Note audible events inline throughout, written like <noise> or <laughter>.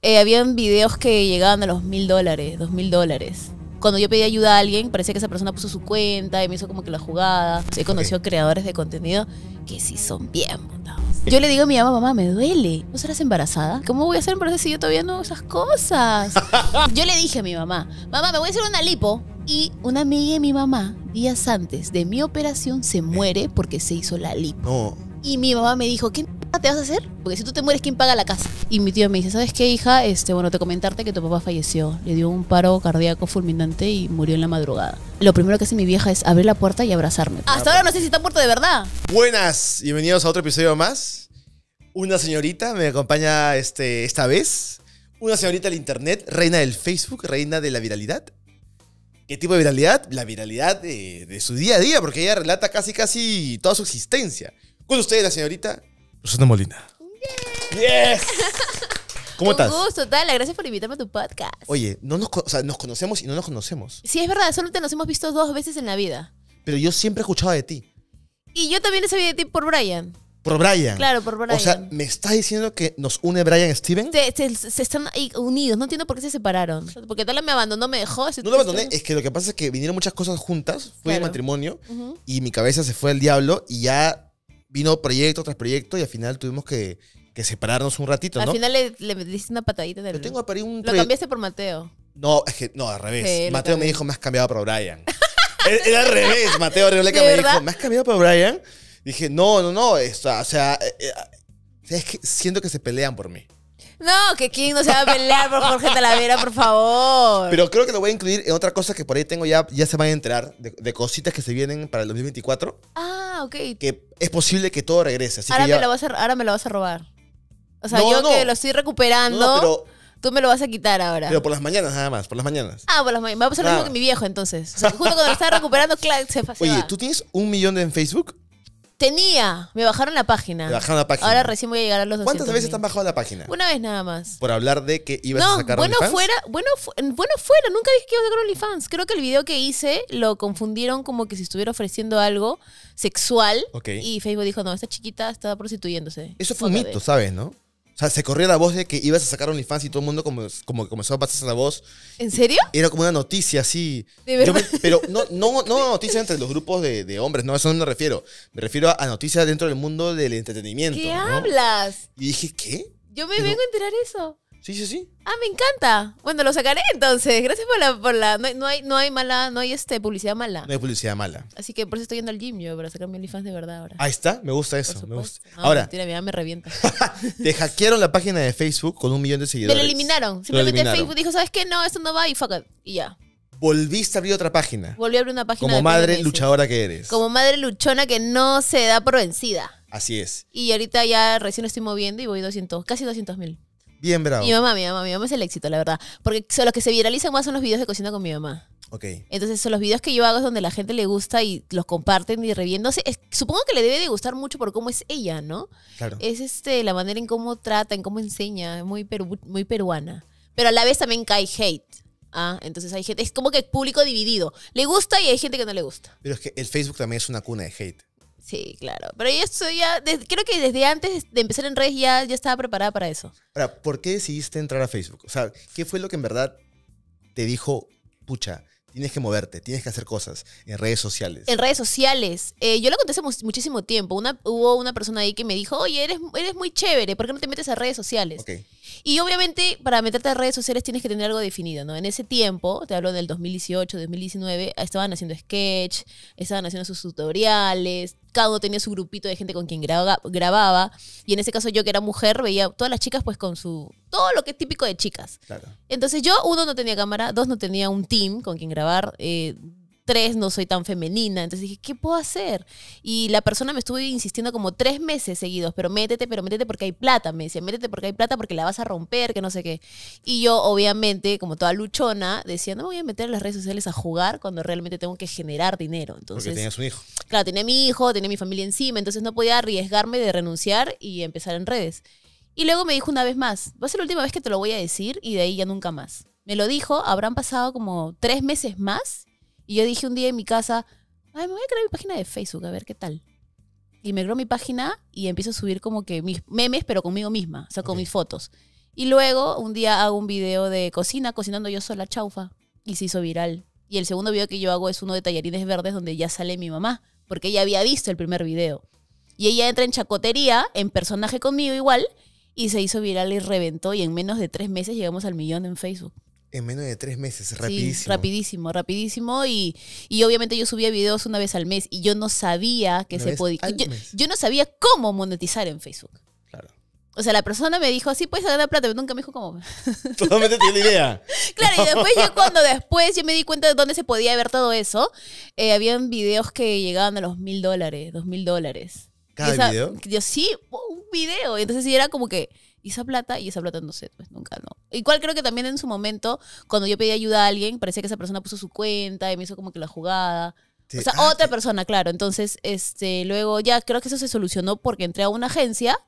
Eh, habían videos que llegaban a los mil dólares, dos mil dólares. Cuando yo pedí ayuda a alguien, parecía que esa persona puso su cuenta y me hizo como que la jugada. He conocido creadores de contenido que sí son bien montados. Yo le digo a mi mamá, mamá, me duele. ¿No serás embarazada? ¿Cómo voy a ser embarazada si yo todavía no hago esas cosas? <laughs> yo le dije a mi mamá, mamá, me voy a hacer una lipo. Y una amiga de mi mamá, días antes de mi operación, se muere porque se hizo la lipo. No. Y mi mamá me dijo, ¿qué te vas a hacer? Porque si tú te mueres, ¿quién paga la casa? Y mi tío me dice, ¿sabes qué, hija? Este, bueno, te comentarte que tu papá falleció. Le dio un paro cardíaco fulminante y murió en la madrugada. Lo primero que hace mi vieja es abrir la puerta y abrazarme. Ah, Hasta ahora no sé si está muerto de verdad. Buenas, bienvenidos a otro episodio más. Una señorita me acompaña este, esta vez. Una señorita del internet, reina del Facebook, reina de la viralidad. ¿Qué tipo de viralidad? La viralidad de, de, su día a día, porque ella relata casi casi toda su existencia. Con ustedes, la señorita Rosana Molina. Yes. ¿Cómo estás? Un gusto, Tala. Gracias por invitarme a tu podcast. Oye, no nos, conocemos y no nos conocemos. Sí, es verdad. Solo te nos hemos visto dos veces en la vida. Pero yo siempre he escuchado de ti. Y yo también he sabido de ti por Brian. Por Brian. Claro, por Brian. O sea, ¿me estás diciendo que nos une Brian Steven? Se, están unidos. No entiendo por qué se separaron. Porque Tala me abandonó, me dejó. No lo abandoné. Es que lo que pasa es que vinieron muchas cosas juntas. Fui de matrimonio y mi cabeza se fue al diablo y ya vino proyecto tras proyecto y al final tuvimos que, que separarnos un ratito, ¿no? Al final le, le una patadita de Yo tengo un Lo cambiaste por Mateo. No, es que, no, al revés. Mateo me dijo, me has cambiado para Brian. <laughs> era, al revés. Mateo Rioleca me dijo, ¿me has cambiado para Brian? Dije, no, no, no. o sea, eh, eh, es que siento que se pelean por mí. No, que King no se va a pelear por Jorge Talavera, por favor. Pero creo que lo voy a incluir en otra cosa que por ahí tengo ya, ya se van a enterar de, cositas que se vienen para el 2024. Ah, ok. Que es posible que todo regrese. ahora, me lo vas a, robar. O sea, yo que lo estoy recuperando. Tú me lo vas a quitar ahora. Pero por las mañanas nada más, por las mañanas. Ah, por las mañanas. Va a pasar lo mismo ah. que mi viejo entonces. O sea, justo cuando lo estaba recuperando, se pasó. Oye, ¿tú tienes un millón en Facebook? Tenía, me bajaron la página. Me bajaron la página. Ahora recién voy a llegar a los dos. ¿Cuántas veces te han bajado la página? Una vez nada más. Por hablar de que ibas a sacar bueno Fuera, bueno, bueno fuera, nunca dije que iba a sacar OnlyFans. Creo que el video que hice lo confundieron como que si estuviera ofreciendo algo sexual. Y Facebook dijo, no, esta chiquita está prostituyéndose. Eso fue un mito, ¿sabes, no? O sea, se corría la voz de que ibas a sacar OnlyFans y todo el mundo como, que comenzó a pasarse la voz. ¿En serio? Era como una noticia, así. ¿De verdad? pero no, no, no noticias entre los grupos de, hombres, no, a eso no me refiero. Me refiero a, noticias dentro del mundo del entretenimiento. ¿Qué hablas? Y dije, ¿qué? Yo me vengo a enterar eso. Sí, sí, sí. Ah, me encanta. Bueno, lo sacaré entonces. Gracias por la... Por la no, hay, no hay mala, no hay este, publicidad mala. No hay publicidad mala. Así que por eso estoy yendo al gym yo, para sacar mi OnlyFans de verdad ahora. Ahí está, me gusta eso. Me gusta. Ahora. Tira mi me revienta. <laughs> te hackearon la página de Facebook con un millón de seguidores Te lo eliminaron. Simplemente Facebook dijo, ¿sabes qué? No, esto no va y fuck Y ya. Volviste a abrir otra página. Volví a abrir una página. Como madre luchadora que eres. Como madre luchona que no se da por vencida. Así es. Y ahorita ya recién estoy moviendo y voy 200, casi 200 mil. Bien bravo. Mi mamá, mi mamá, mi mamá es el éxito, la verdad. Porque son los que se viralizan más son los videos de cocina con mi mamá. Ok. Entonces, son los videos que yo hago donde la gente le gusta y los comparten y reviendo. supongo que le debe de gustar mucho por cómo es ella, ¿no? Claro. Es este, la manera en cómo trata, en cómo enseña, es muy, muy peruana. Pero a la vez también cae hate. Ah, entonces hay gente, es como que el público dividido. Le gusta y hay gente que no le gusta. Pero es que el Facebook también es una cuna de hate. Sí, claro. Pero yo estoy ya, creo que desde antes de empezar en redes ya, estaba preparada para eso. Ahora, ¿por qué decidiste entrar a Facebook? O sea, ¿qué fue lo que en verdad te dijo, pucha, tienes que moverte, tienes que hacer cosas en redes sociales? En redes sociales. Eh, yo lo conté muchísimo tiempo. Una, hubo una persona ahí que me dijo, oye, eres, eres muy chévere, ¿por qué no te metes a redes sociales? Ok. Y obviamente para meterte a redes sociales tienes que tener algo definido, ¿no? En ese tiempo, te hablo del 2018, 2019, estaban haciendo sketch, estaban haciendo sus tutoriales, cada uno tenía su grupito de gente con quien grababa. Y en ese caso yo que era mujer veía todas las chicas pues con su... Todo lo que es típico de chicas. Claro. Entonces yo, uno, no tenía cámara, dos, no tenía un team con quien grabar, eh, tres, no soy tan femenina. Entonces dije, ¿qué puedo hacer? Y la persona me estuvo insistiendo como tres meses seguidos, pero métete, pero métete porque hay plata. Me decía, métete porque hay plata porque la vas a romper, que no sé qué. Y yo, obviamente, como toda luchona, decía, no voy a meter las redes sociales a jugar cuando realmente tengo que generar dinero. Entonces, porque tenías su hijo. Claro, tenía mi hijo, tenía mi familia encima, entonces no podía arriesgarme de renunciar y empezar en redes. Y luego me dijo una vez más, va a ser la última vez que te lo voy a decir y de ahí ya nunca más. Me lo dijo, habrán pasado como tres meses más y yo dije un día en mi casa, ay, me voy a crear mi página de Facebook, a ver qué tal. Y me creo mi página y empiezo a subir como que mis memes, pero conmigo misma, o sea, con mis fotos. Y luego un día hago un video de cocina, cocinando yo sola chaufa, y se hizo viral. Y el segundo video que yo hago es uno de tallarines verdes donde ya sale mi mamá, porque ella había visto el primer video. Y ella entra en chacotería, en personaje conmigo igual, y se hizo viral y reventó. Y en menos de tres meses llegamos al millón en Facebook. En menos de tres meses, rapidísimo. rapidísimo, rapidísimo. Y, obviamente yo subía videos una vez al mes y yo no sabía que se podía. Yo, no sabía cómo monetizar en Facebook. Claro. O sea, la persona me dijo, sí, puedes ganar plata, pero nunca me dijo cómo. Totalmente <laughs> tiene idea. <laughs> claro, y después yo cuando después yo me di cuenta de dónde se podía ver todo eso, eh, habían videos que llegaban a los mil dólares, dos mil dólares. ¿Cada video? Yo sí, un video. Entonces sí era como que y esa plata, y esa plata no sé, pues nunca, no. Igual creo que también en su momento, cuando yo pedí ayuda a alguien, parecía que esa persona puso su cuenta y me hizo como que la jugada. O sea, ah, otra persona, claro. Entonces, este, luego ya creo que eso se solucionó porque entré a una agencia,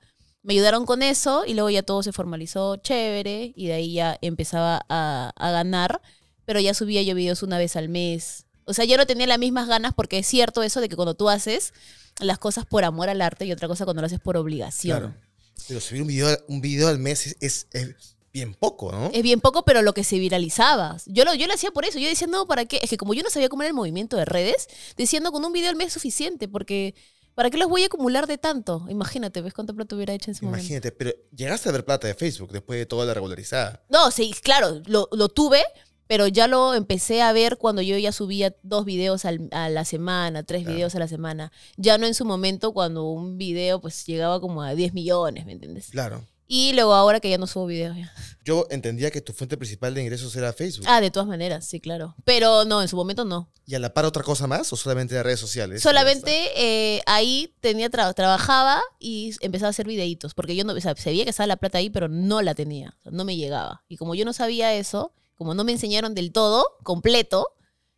me ayudaron con eso y luego ya todo se formalizó chévere y de ahí ya empezaba a, a ganar, pero ya subía yo videos una vez al mes. O sea, yo no tenía las mismas ganas porque es cierto eso de que cuando tú haces las cosas por amor al arte y otra cosa cuando lo haces por obligación. Claro. Pero subir un video, un video al mes es, es, bien poco, ¿no? Es bien poco, pero lo que se viralizaba. Yo lo, yo lo hacía por eso. Yo decía, no, ¿para qué? Es que como yo no sabía cómo era el movimiento de redes, diciendo con un video al mes es suficiente, porque ¿para qué los voy a acumular de tanto? Imagínate, ¿ves cuánto plata hubiera hecho en ese momento? Imagínate, pero llegaste a ver plata de Facebook después de toda la regularizada. No, sí, claro, lo, lo tuve, pero ya lo empecé a ver cuando yo ya subía dos videos a la semana, tres videos a la semana. Ya no en su momento cuando un video pues llegaba como a 10 millones, ¿me entiendes? Claro. Y luego ahora que ya no subo videos. Yo entendía que tu fuente principal de ingresos era Facebook. Ah, de todas maneras, sí, claro. Pero no, en su momento no. ¿Y a la par otra cosa más o solamente de redes sociales? Solamente eh, ahí tenía trabajaba y empezaba a hacer videitos. Porque yo no o sea, sabía que estaba la plata ahí, pero no la tenía. no me llegaba. Y como yo no sabía eso, como no me enseñaron del todo, completo,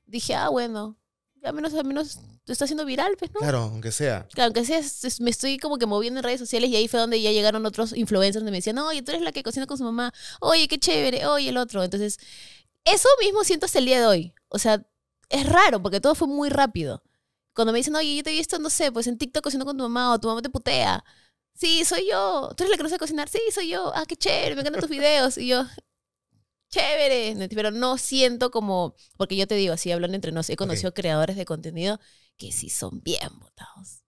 dije, ah, bueno, ya menos, al menos está está haciendo viral, pues, ¿no? Claro, aunque sea. Claro, aunque sea, me estoy como que moviendo en redes sociales y ahí fue donde ya llegaron otros influencers donde me decían, oye, tú eres la que cocina con su mamá, oye, qué chévere, oye, el otro. Entonces, eso mismo siento hasta el día de hoy. O sea, es raro porque todo fue muy rápido. Cuando me dicen, oye, yo te he visto, no sé, pues en TikTok cocinando con tu mamá o tu mamá te putea. Sí, soy yo. ¿Tú eres la que no sé cocinar? Sí, soy yo. Ah, qué chévere, me encantan tus <laughs> videos. Y yo, chévere, pero no siento como, porque yo te digo, así hablando entre nosotros he conocido creadores de contenido que sí son bien votados.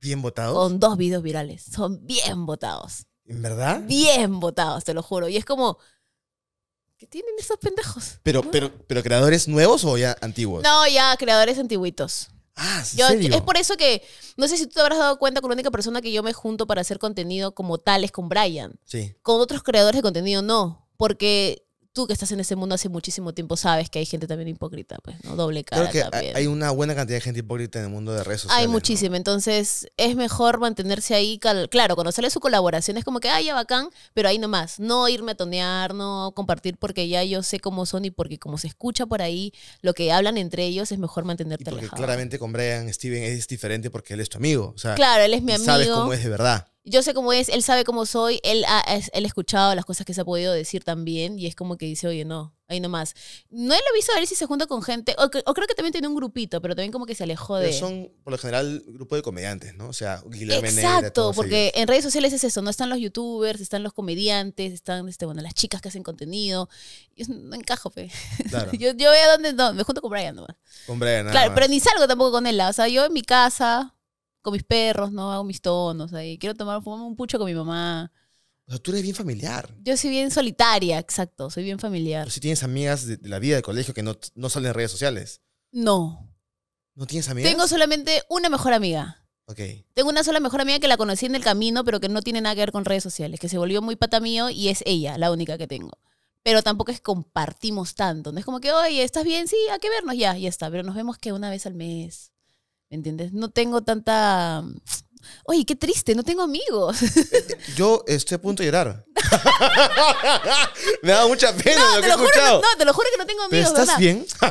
¿Bien votados? Con dos videos virales, son bien votados. ¿En verdad? Bien votados, te lo juro. Y es como, ¿qué tienen esos pendejos? Pero, pero, pero creadores nuevos o ya antiguos? No, ya creadores antiguitos. Ah, ¿sí Es por eso que, no sé si tú te habrás dado cuenta con la única persona que yo me junto para hacer contenido como tal es con Brian. Sí. Con otros creadores de contenido no, porque tú que estás en ese mundo hace muchísimo tiempo sabes que hay gente también hipócrita, pues, ¿no? Doble cara. Creo que hay una buena cantidad de gente hipócrita en el mundo de redes sociales. Hay muchísima, entonces es mejor mantenerse ahí. Claro, cuando sale su colaboración es como que, ay, ya bacán, pero ahí nomás, no irme a tonear, no compartir porque ya yo sé cómo son y porque como se escucha por ahí lo que hablan entre ellos, es mejor mantenerte y porque Claramente con Brian Steven es diferente porque él es tu amigo. claro, él es mi amigo. Sabes cómo es de verdad yo sé cómo es, él sabe cómo soy, él ha, escuchado las cosas que se ha podido decir también y es como que dice, oye, no, ahí nomás. No él visto, a ver si se junta con gente, o, creo que también tiene un grupito, pero también como que se alejó pero de... son, por lo general, grupo de comediantes, ¿no? O sea, Guillermo Exacto, porque en redes sociales es eso, no están los youtubers, están los comediantes, están, este, bueno, las chicas que hacen contenido. Yo no encajo, fe. Claro. <laughs> yo, yo a dónde, no, me junto con Brian nomás. Con Brian, nada Claro, pero ni salgo tampoco con él, o sea, yo en mi casa, con mis perros, ¿no? Hago mis tonos ahí. Quiero tomar, un pucho con mi mamá. O sea, tú eres bien familiar. Yo soy bien solitaria, exacto. Soy bien familiar. Pero si tienes amigas de, la vida de colegio que no, no salen en redes sociales. No. ¿No tienes amigas? Tengo solamente una mejor amiga. Okay. Tengo una sola mejor amiga que la conocí en el camino, pero que no tiene nada que ver con redes sociales, que se volvió muy pata mío y es ella, la única que tengo. Pero tampoco es compartimos tanto. No es como que, oye, ¿estás bien? Sí, hay que vernos ya, ya está. Pero nos vemos que una vez al mes. ¿Me entiendes? No tengo tanta... Oye, qué triste, no tengo amigos. <laughs> Yo estoy a punto de llorar. <laughs> Me da mucha pena no, lo que he escuchado. no, te lo juro que no tengo amigos. ¿Estás bien? <laughs>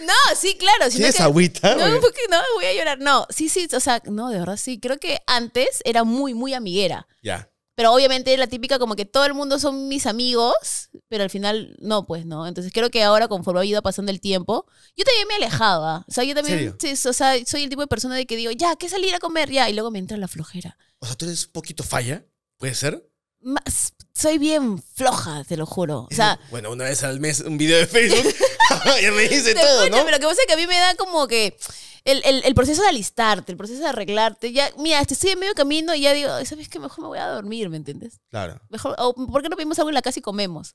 no, sí, claro. ¿Tienes que, agüita? No, porque... no, voy a llorar. No, sí, sí, o sea, no, de verdad sí. Creo que antes era muy, muy amiguera. Ya. Pero obviamente la típica como que todo el mundo son mis amigos, pero al final no, pues no. Entonces creo que ahora conforme ha ido pasando el tiempo, yo también me alejaba. O sea, yo también soy el tipo de persona de que digo, ya, que salir a comer, ya, y luego me entra la flojera. O sea, tú eres un poquito falla, ¿puede ser? soy bien floja, te lo juro. sea, <laughs> bueno, una vez al mes un video de Facebook <laughs> <laughs> y me dice todo, ¿no? Pero que pasa que a mí me da como que el, proceso de alistarte, el proceso de arreglarte, ya, mira, este, estoy en medio camino y ya digo, ¿sabes qué? Mejor me voy a dormir, ¿me entiendes? Claro. Mejor, ¿por qué no pedimos algo en la casa y comemos?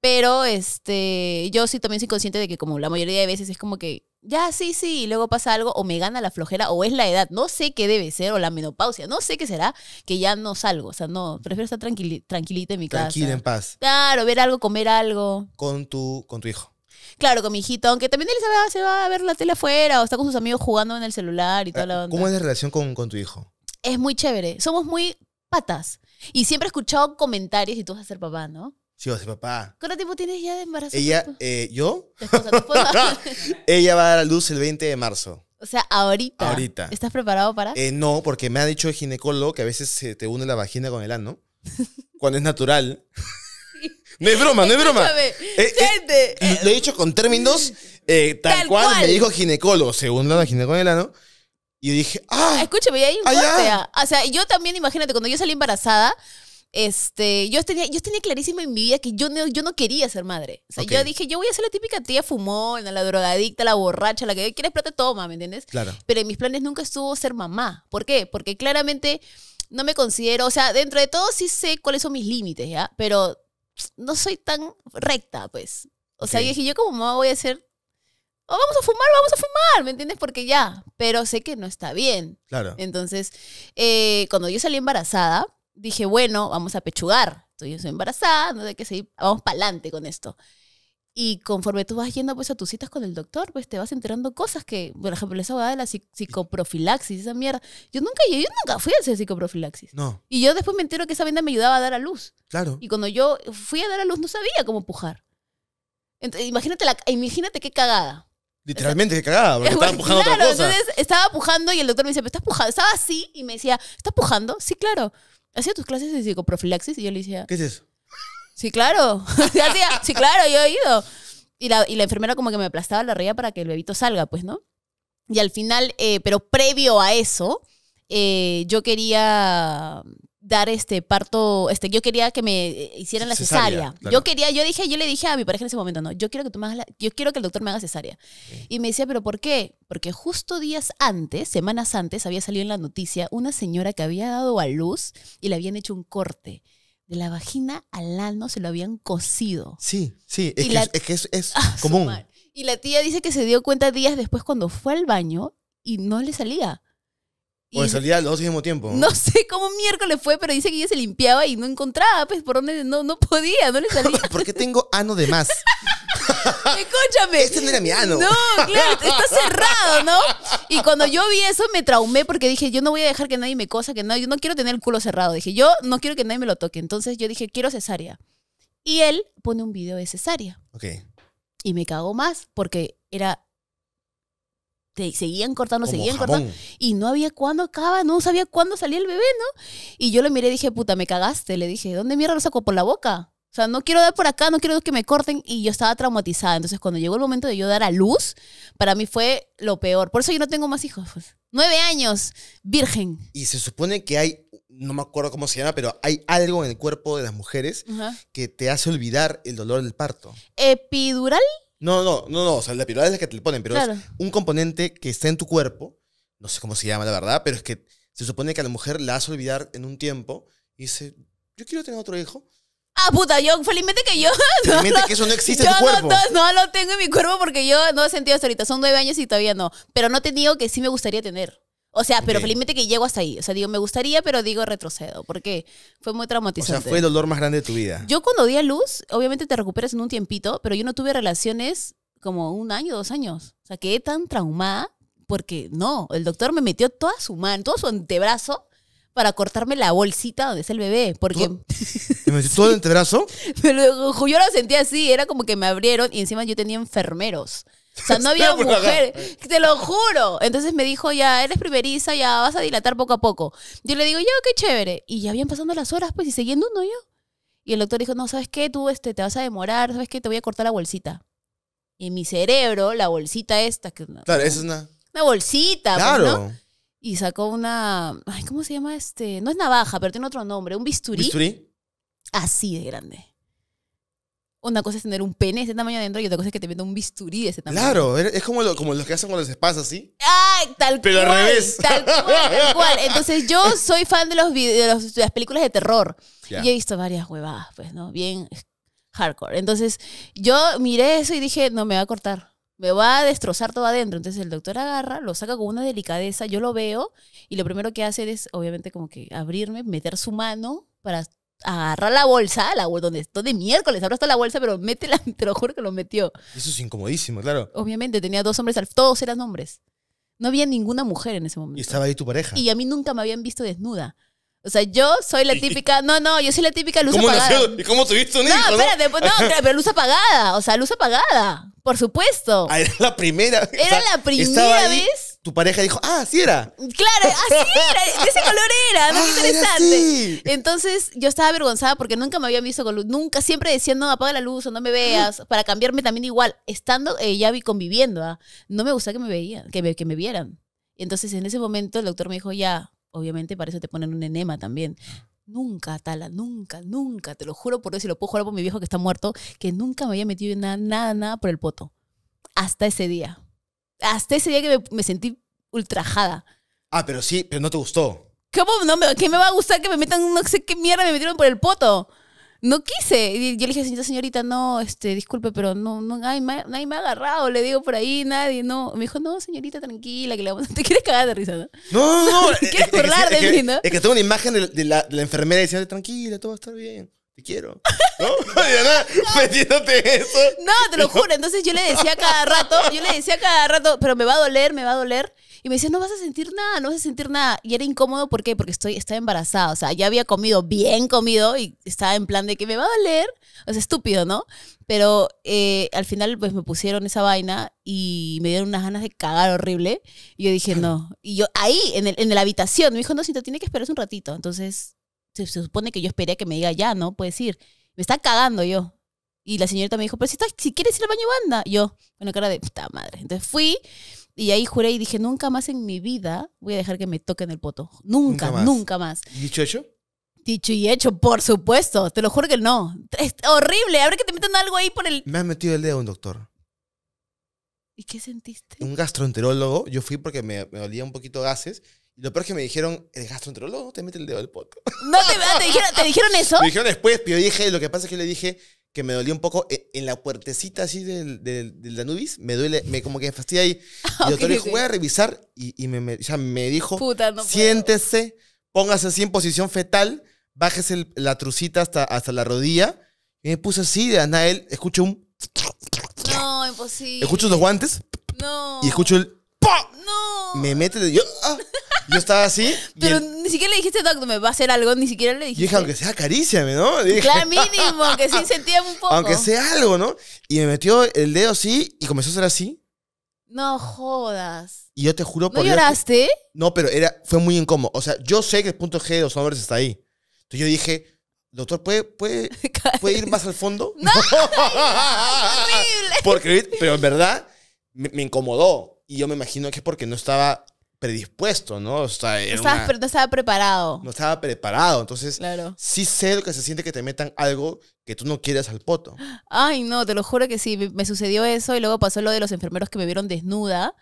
Pero este, yo sí también soy consciente de que como la mayoría de veces es como que, ya, sí, sí, y luego pasa algo, o me gana la flojera, o es la edad, no sé qué debe ser, o la menopausia, no sé qué será, que ya no salgo, o sea, no, prefiero estar tranquilita en mi casa. Tranquila, en paz. Claro, ver algo, comer algo. Con tu, con tu hijo. Claro, con mi hijito, aunque también él se va, se va a ver la tele afuera o está con sus amigos jugando en el celular y toda eh, la ¿Cómo es la relación con, tu hijo? Es muy chévere. Somos muy patas. Y siempre he escuchado comentarios y tú vas a ser papá, ¿no? Sí, a ser papá. ¿Cuánto tiempo tienes ya de embarazo? Ella, eh, ¿yo? <laughs> Ella va a dar a luz el 20 de marzo. O sea, ahorita. Ahorita. ¿Estás preparado para? Eh, no, porque me ha dicho el ginecólogo que a veces se te une la vagina con el ano. cuando es natural. No es broma, no es broma. Eh, eh, lo he dicho con términos eh, tal, cual, me dijo ginecólogo, según la ginecóloga, Y dije, ¡ah! Escúchame, y ahí ah. O sea, yo también, imagínate, cuando yo salí embarazada, este, yo tenía, yo tenía clarísimo en mi vida que yo no, yo no quería ser madre. O sea, yo dije, yo voy a ser la típica tía fumona, la drogadicta, la borracha, la que quieres plata, toma, ¿me entiendes? Claro. Pero en mis planes nunca estuvo ser mamá. ¿Por qué? Porque claramente no me considero, o sea, dentro de todo sí sé cuáles son mis límites, ¿ya? Pero pues, no soy tan recta, pues. O sea, yo dije, yo como mamá voy a hacer, vamos a fumar, vamos a fumar, ¿me entiendes? Porque ya, pero sé que no está bien. Claro. Entonces, eh, cuando yo salí embarazada, dije, bueno, vamos a pechugar. estoy embarazada, no sé qué sé vamos para adelante con esto. Y conforme tú vas yendo pues a tus citas con el doctor, pues te vas enterando cosas que, por ejemplo, esa boda de la psicoprofilaxis, esa mierda. Yo nunca, yo nunca fui a hacer psicoprofilaxis. No. Y yo después me entero que esa venda me ayudaba a dar a luz. Claro. Y cuando yo fui a dar a luz no sabía cómo pujar. imagínate, la, imagínate qué cagada. Literalmente, qué cagada, porque <laughs> estaba pujando estaba pujando y el doctor me dice ¿pero estás pujando? Estaba así y me decía, ¿estás pujando? Sí, claro. Hacía tus clases de psicoprofilaxis y yo le decía... ¿Qué es eso? Sí, claro. <laughs> <laughs> sí, claro, yo he ido. Y la, enfermera como que me aplastaba la reía para que el bebito salga, pues, ¿no? Y al final, eh, pero previo a eso, eh, yo quería dar este parto, este, yo quería que me hicieran la cesárea. Yo quería, yo dije, yo le dije a mi pareja en ese momento, no, yo quiero que tú me hagas yo quiero que el doctor me haga cesárea. Y me decía, pero ¿por qué? Porque justo días antes, semanas antes, había salido en la noticia una señora que había dado a luz y le habían hecho un corte la vagina al ano se lo habían cosido. Sí, sí, es que, es, <laughs> ah, común. Y la tía dice que se dio cuenta días después cuando fue al baño y no le salía. O le salía dos al mismo tiempo. No sé cómo miércoles fue, pero dice que ella se limpiaba y no encontraba, pues, por dónde, no, no podía, no le <laughs> salía. ¿Por qué tengo ano de más? <laughs> <laughs> Escúchame. Este no era mi ano. No, claro, está cerrado, ¿no? Y cuando yo vi eso me traumé porque dije, yo no voy a dejar que nadie me cosa, que no, yo no quiero tener el culo cerrado. Dije, yo no quiero que nadie me lo toque. Entonces yo dije, quiero cesárea. Y él pone un video de cesárea. Ok. Y me cagó más porque era te seguían cortando, seguían cortando. Y no había cuándo acaba, no sabía cuándo salía el bebé, ¿no? Y yo le miré y dije, puta, me cagaste. Le dije, ¿dónde mierda lo saco? ¿Por la boca? O sea, no quiero dar por acá, no quiero que me corten. Y yo estaba traumatizada. Entonces, cuando llegó el momento de yo dar a luz, para mí fue lo peor. Por eso yo no tengo más hijos. Pues. Nueve años, virgen. Y se supone que hay, no me acuerdo cómo se llama, pero hay algo en el cuerpo de las mujeres que te hace olvidar el dolor del parto. ¿Epidural? No, no, no, no. O sea, la epidural es la que te le ponen, pero es un componente que está en tu cuerpo. No sé cómo se llama, la verdad, pero es que se supone que a la mujer la hace olvidar en un tiempo y dice, yo quiero tener otro hijo Ah, puta, yo felizmente que yo. <laughs> No felizmente que eso no existe en tu cuerpo. No, lo tengo en mi cuerpo porque yo no he sentido hasta ahorita. Son nueve años y todavía no. Pero no te digo que sí me gustaría tener. O sea, pero felizmente que llego hasta ahí. O sea, digo, me gustaría, pero digo retrocedo. Porque fue muy traumatizante. O sea, fue el dolor más grande de tu vida. Yo cuando di a luz, obviamente te recuperas en un tiempito, pero yo no tuve relaciones como un año, dos años. O sea, quedé tan traumada porque no, el doctor me metió toda su mano, todo su antebrazo para cortarme la bolsita donde es el bebé, porque... <laughs> me todo el Pero yo la sentía así, era como que me abrieron y encima yo tenía enfermeros. O sea, no había pues, mujer, te lo juro. Entonces me dijo, ya, eres primeriza, ya vas a dilatar poco a poco. Yo le digo, ya, qué chévere. Y ya habían pasado las horas, pues, y siguiendo uno yo. Y el doctor dijo, no, ¿sabes qué? Tú este, te vas a demorar, ¿sabes qué? Te voy a cortar la bolsita. Y en mi cerebro, la bolsita esta. Que, claro, esa es una... Una bolsita, pues, claro y sacó una, ay, ¿cómo se llama este? No es navaja, pero tiene otro nombre, un bisturí. ¿Bisturí? Así de grande. Una cosa es tener un pene de ese tamaño adentro y otra cosa es que te venda un bisturí de ese tamaño. Claro, es como, como los que hacen con los espadas así. ¡Ay! Tal pero cual. al revés. Tal <laughs> cual, Entonces, yo soy fan de, los, de, las películas de terror. Y he visto varias huevadas, pues, ¿no? Bien eh, hardcore. Entonces, yo miré eso y dije, no me va a cortar me va a destrozar todo adentro. Entonces el doctor agarra, lo saca con una delicadeza, yo lo veo y lo primero que hace es, obviamente, como que abrirme, meter su mano para agarrar la bolsa, la bolsa donde, de miércoles hasta la bolsa, pero mete la, <laughs> te lo juro que lo metió. Eso es incomodísimo, claro. Obviamente, tenía dos hombres, todos eran hombres. No había ninguna mujer en ese momento. Y estaba ahí tu pareja. Y a mí nunca me habían visto desnuda. O sea, yo soy la típica. No, no, yo soy la típica luz ¿Cómo apagada. Nació? ¿Y cómo tuviste un hijo? No, espérate, pues, ¿no? pero luz apagada. O sea, luz apagada. Por supuesto. Ah, era la primera. Era la primera vez. Tu pareja dijo, ah, <laughs> así era. Claro, así era. ese color era. No ah, interesante. Entonces, yo estaba avergonzada porque nunca me habían visto con luz. Nunca, siempre diciendo no, apaga la luz o no me veas. <gasps> Para cambiarme también igual. Estando eh, ya vi conviviendo, ¿ah? no me gustaba que me veían, que que me vieran. Entonces, en ese momento, el doctor me dijo, ya, obviamente para eso te ponen un enema también. Ah. Nunca, Tala, nunca, nunca, te lo juro por eso. y lo puedo jurar por mi viejo que está muerto, que nunca me había metido nada, nada, nada por el poto. Hasta ese día. Hasta ese día que me, sentí ultrajada. Ah, pero sí, pero no te gustó. ¿Cómo no ¿Qué me va a gustar que me metan no sé qué mierda me metieron por el poto? no quise. yo le dije, señorita, señorita, no, este, disculpe, pero no, no, nadie me, nadie me, ha agarrado, le digo por ahí, nadie, no. Me dijo, no, señorita, tranquila, que le vamos a... <laughs> Te quieres cagar de risa, ¿no? No, no, no. <laughs> quieres burlar de mí, ¿no? Es que tengo una imagen de, la, de la, de enfermera diciendo, tranquila, todo va a estar bien te quiero. ¿No? <laughs> no, metiéndote eso. No, te lo juro. Entonces yo le decía cada rato, yo le decía cada rato, pero me va a doler, me va a doler. Y me decía, no vas a sentir nada, no vas a sentir nada. Y era incómodo, ¿por qué? Porque estoy, estaba embarazada, o sea, ya había comido, bien comido, y estaba en plan de que me va a doler. O sea, estúpido, ¿no? Pero eh, al final, pues me pusieron esa vaina y me dieron unas ganas de cagar horrible. Y yo dije, no. Y yo ahí, en, la habitación, me dijo, no, si te tiene que esperar un ratito. Entonces, se, supone que yo esperé a que me diga, ya, ¿no? Puedes ir. Me está cagando yo. Y la señora me dijo, pero si, si quieres ir al baño, banda. yo, con cara de puta madre. Entonces fui y ahí juré y dije, nunca más en mi vida voy a dejar que me toquen el poto. Nunca, nunca más. ¿Y dicho hecho? Dicho y hecho, por supuesto. Te lo juro que no. Es horrible. Habrá que te meten algo ahí por el... Me has metido el dedo un doctor. ¿Y qué sentiste? Un gastroenterólogo. Yo fui porque me, me olía un poquito gases. Y lo peor es que me dijeron, el gastroenterólogo te mete el dedo del poto. No, te, te, dijeron, ¿te dijeron eso. <laughs> Me dijeron después, pero yo dije, lo que pasa es que le dije, que me dolía un poco e, en la puertecita así del, del, del Danubis, me duele, me como que me fastidia ahí. <laughs> y yo okay, voy a revisar y, me, ya me dijo, siéntese, póngase así en posición fetal, bájese la trucita hasta, hasta la rodilla. Y me puse así, de Anael. escucho un... No, imposible. Escucho los guantes. No. Y escucho el... No. Me mete de... Yo, ah, yo estaba así. Pero ni siquiera le dijiste, Doc, me va a hacer algo, ni siquiera le dijiste. dije, aunque sea, acaríciame, ¿no? claro, mínimo, que sí <laughs> sentía un poco. Aunque sea algo, ¿no? Y me metió el dedo así y comenzó a hacer así. No jodas. Y yo te juro por ¿No Dios lloraste? No, pero era, fue muy incómodo. O sea, yo sé que el punto G de los hombres está ahí. Entonces yo dije, Doctor, ¿puede, puede, <laughs> ¿puede ir más al fondo? <laughs> ¡No! horrible! Porque, pero en verdad me, me, incomodó. Y yo me imagino que es porque no estaba predispuesto, ¿no? O sea, no, estaba, preparado. No estaba preparado. Entonces, sí sé lo que se siente que te metan algo que tú no quieras al poto. Ay, no, te lo juro que sí. Me sucedió eso y luego pasó lo de los enfermeros que me vieron desnuda.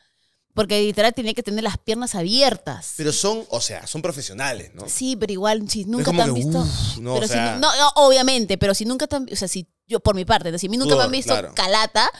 Porque literal tenía que tener las piernas abiertas. Pero son, o sea, son profesionales, ¿no? Sí, pero igual, si nunca te han visto. no, no, obviamente, pero si nunca te han O sea, si yo, por mi parte, si nunca me han visto calata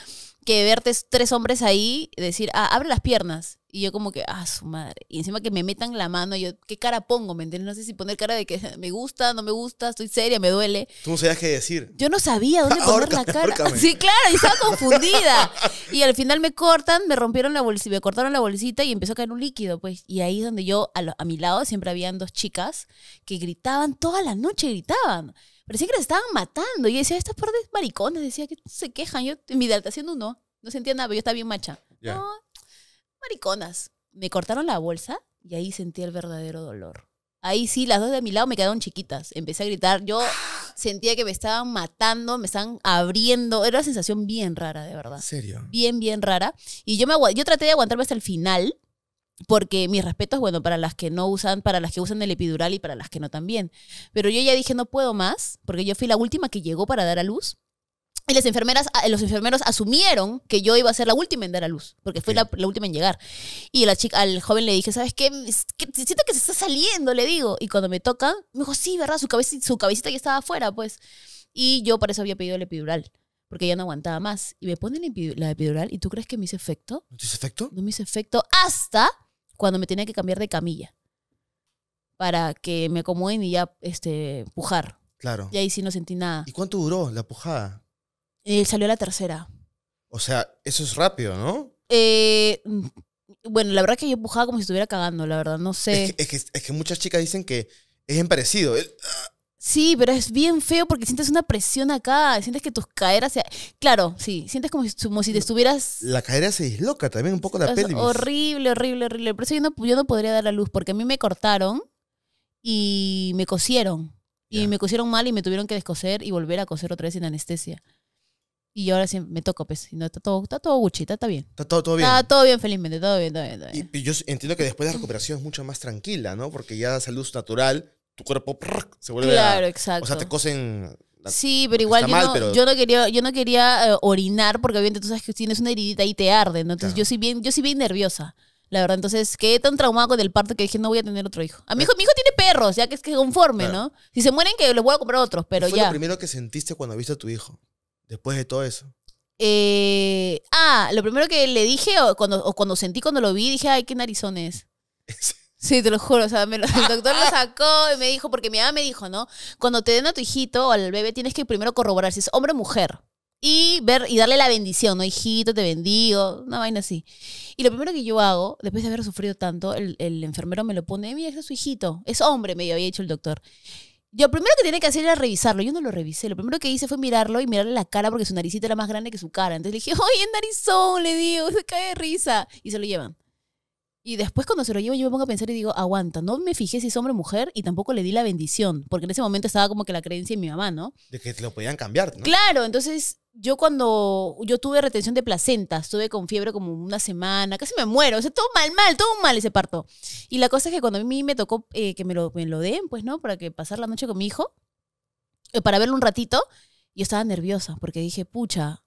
que verte tres hombres ahí decir, ah, abre las piernas. Y yo como que, ah, su madre. Y encima que me metan la mano, yo, ¿qué cara pongo? ¿Me No sé si poner cara de que <laughs> me gusta, no me gusta, estoy seria, me duele. Tú no sabías qué decir. Yo no sabía dónde <laughs> poner la cara. Sí, claro, y estaba confundida. y al final me cortan, me rompieron la bolsita, cortaron la bolsita y empezó a caer un líquido, pues. Y ahí es donde yo, a, a mi lado, siempre habían dos chicas que gritaban toda la noche, gritaban parecía que las estaban matando. Y decía, estas partes mariconas. decía que se quejan. Yo en mi haciendo uno, no sentía nada, pero yo estaba bien macha. No, mariconas. Me cortaron la bolsa y ahí sentí el verdadero dolor. Ahí sí, las dos de mi lado me quedaron chiquitas. Empecé a gritar. Yo <gasps> sentía que me estaban matando, me estaban abriendo. Era una sensación bien rara, de verdad. serio? Bien, bien rara. Y yo, me yo traté de aguantarme hasta el final porque mis respetos, bueno, para las que no usan, para las que usan el epidural y para las que no también. Pero yo ya dije, no puedo más, porque yo fui la última que llegó para dar a luz. Y las enfermeras, ah, los enfermeros asumieron que yo iba a ser la última en dar a luz, porque fui la, última en llegar. Y la chica, al joven le dije, ¿sabes qué? siento que se está saliendo, le digo. Y cuando me toca, me dijo, sí, ¿verdad? Su, cabecita, su cabecita ya estaba afuera, pues. Y yo por eso había pedido el epidural, porque ya no aguantaba más. Y me ponen la epidural y tú crees que me hice efecto. ¿No te hice efecto? No me hice efecto hasta cuando me tenía que cambiar de camilla para que me acomoden y ya este, pujar. Claro. Y ahí sí no sentí nada. ¿Y cuánto duró la pujada? Eh, salió la tercera. O sea, eso es rápido, ¿no? Eh, mm, bueno, la verdad que yo pujaba como si estuviera cagando, la verdad, no sé. Es que, muchas chicas dicen que es parecido. Sí, pero es bien feo porque sientes una presión acá, sientes que tus caderas se... Claro, sí, sientes como si, como si te estuvieras... La cadera se disloca también un poco la pelvis. Horrible, horrible, horrible. Por eso yo no, yo no podría dar la luz porque a mí me cortaron y me cosieron. Y me cosieron mal y me tuvieron que descoser y volver a coser otra vez en anestesia. Y ahora sí me toca, pues. está todo, está todo guchita está, bien. Está todo, todo bien. Está todo bien, felizmente, todo bien, todo bien. Y, yo entiendo que después de la recuperación es mucho más tranquila, ¿no? Porque ya salud natural, tu cuerpo se vuelve Claro, exacto. O sea, te cosen sí, pero igual yo, no, quería, yo no quería eh, orinar porque obviamente tú sabes que tienes una heridita y te arde, Entonces yo sí bien, yo soy bien nerviosa. La verdad, entonces quedé tan traumado con el parto que dije, no voy a tener otro hijo. A ah, mi hijo, mi hijo tiene perros, ya que es que conforme, ¿no? Si se mueren, que les voy a comprar otros, pero ¿Qué fue ya. lo primero que sentiste cuando viste a tu hijo? Después de todo eso. Eh, ah, lo primero que le dije, o cuando, o cuando sentí cuando lo vi, dije, ay, qué narizones. <laughs> Sí, te lo juro, o sea, el doctor lo sacó y me dijo, porque mi mamá me dijo, ¿no? Cuando te den a tu hijito o al bebé tienes que primero corroborar si es hombre o mujer y ver y darle la bendición, ¿no? Hijito, te bendigo, una vaina así. Y lo primero que yo hago, después de haber sufrido tanto, el, enfermero me lo pone, mira, ese es su hijito, es hombre, me había dicho el doctor. Yo lo primero que tenía que hacer era revisarlo. Yo no lo revisé. Lo primero que hice fue mirarlo y mirarle la cara porque su naricita era más grande que su cara. Entonces le dije, oye, narizón, le digo, se cae de risa. Y se lo llevan. Y después cuando se lo llevo, yo me pongo a pensar y digo, aguanta, no me fijé si es hombre o mujer y tampoco le di la bendición, porque en ese momento estaba como que la creencia en mi mamá, ¿no? De que lo podían cambiar, ¿no? Claro, entonces yo cuando yo tuve retención de placenta, estuve con fiebre como una semana, casi me muero, o sea, todo mal, mal, todo mal ese parto. Y la cosa es que cuando a mí me tocó eh, que me lo, den, pues, ¿no? Para que pasar la noche con mi hijo, eh, para verlo un ratito, yo estaba nerviosa porque dije, pucha,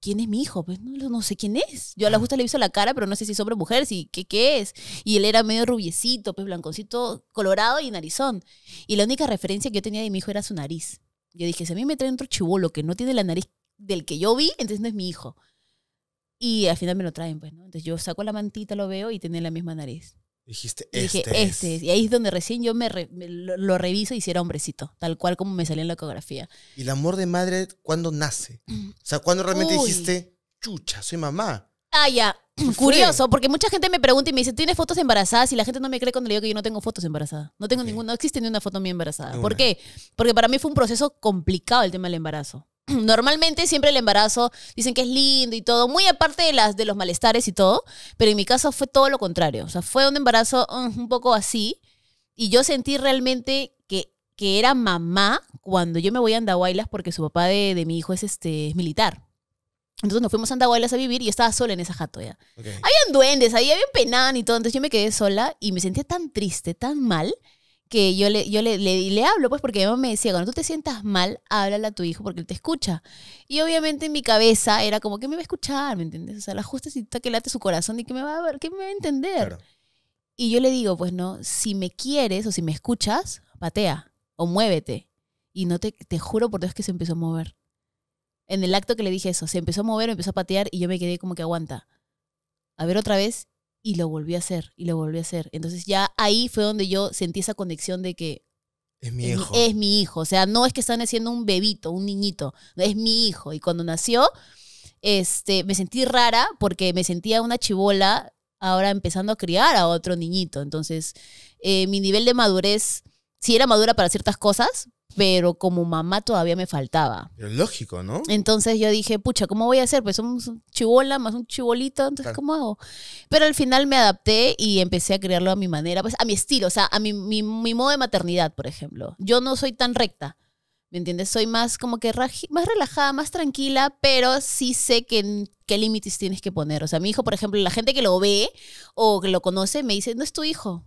¿quién es mi hijo? Pues no, sé quién es. Yo a la justa le hizo la cara, pero no sé si es hombre o mujer, si qué, qué es. Y él era medio rubiecito, pues blanconcito, colorado y narizón. Y la única referencia que yo tenía de mi hijo era su nariz. Yo dije, si a mí me traen otro chivolo que no tiene la nariz del que yo vi, entonces no es mi hijo. Y al final me lo traen, pues, ¿no? Entonces yo saco la mantita, lo veo y tiene la misma nariz. Dijiste, este, dije, este, este Y ahí es donde recién yo me, lo, reviso y si era hombrecito, tal cual como me salió en la ecografía. ¿Y el amor de madre cuándo nace? Mm. O sea, ¿cuándo realmente dijiste, chucha, soy mamá? Ah, ya. Curioso, porque mucha gente me pregunta y me dice, ¿tienes fotos embarazadas? Y la gente no me cree cuando le digo que yo no tengo fotos embarazadas. No tengo ninguna, no existe ni una foto mía embarazada. ¿Por qué? Porque para mí fue un proceso complicado el tema del embarazo. <clears throat> Normalmente siempre el embarazo dicen que es lindo y todo, muy aparte de las de los malestares y todo, pero en mi caso fue todo lo contrario, o sea, fue un embarazo mm, un poco así y yo sentí realmente que que era mamá cuando yo me voy a Andahuaylas porque su papá de, mi hijo es este militar. Entonces nos fuimos a Andahuaylas a vivir y estaba sola en esa jato ya. duendes, ahí un penán y todo, entonces yo me quedé sola y me sentía tan triste, tan mal que yo le, yo le, le, hablo, pues, porque mi mamá me decía, cuando tú te sientas mal, háblale a tu hijo porque él te escucha. Y obviamente en mi cabeza era como, que me va a escuchar? ¿Me entiendes? O sea, la está que late su corazón y que me va a ver, que me va a entender. Y yo le digo, pues no, si me quieres o si me escuchas, patea o muévete. Y no te, te juro por Dios que se empezó a mover. En el acto que le dije eso, se empezó a mover, empezó a patear y yo me quedé como que aguanta. A ver otra vez y lo volví a hacer, y lo volví a hacer. Entonces ya ahí fue donde yo sentí esa conexión de que... Es mi hijo. es mi hijo. O sea, no es que están haciendo un bebito, un niñito. Es mi hijo. Y cuando nació, este, me sentí rara porque me sentía una chivola ahora empezando a criar a otro niñito. Entonces, eh, mi nivel de madurez, sí era madura para ciertas cosas, pero como mamá todavía me faltaba. lógico, ¿no? Entonces yo dije, pucha, ¿cómo voy a hacer? Pues somos un chivola más un chibolito, entonces ¿cómo hago? Pero al final me adapté y empecé a crearlo a mi manera, pues a mi estilo, o sea, a mi, modo de maternidad, por ejemplo. Yo no soy tan recta. ¿Me entiendes? Soy más como que más relajada, más tranquila, pero sí sé que, qué límites tienes que poner. O sea, mi hijo, por ejemplo, la gente que lo ve o que lo conoce me dice, no es tu hijo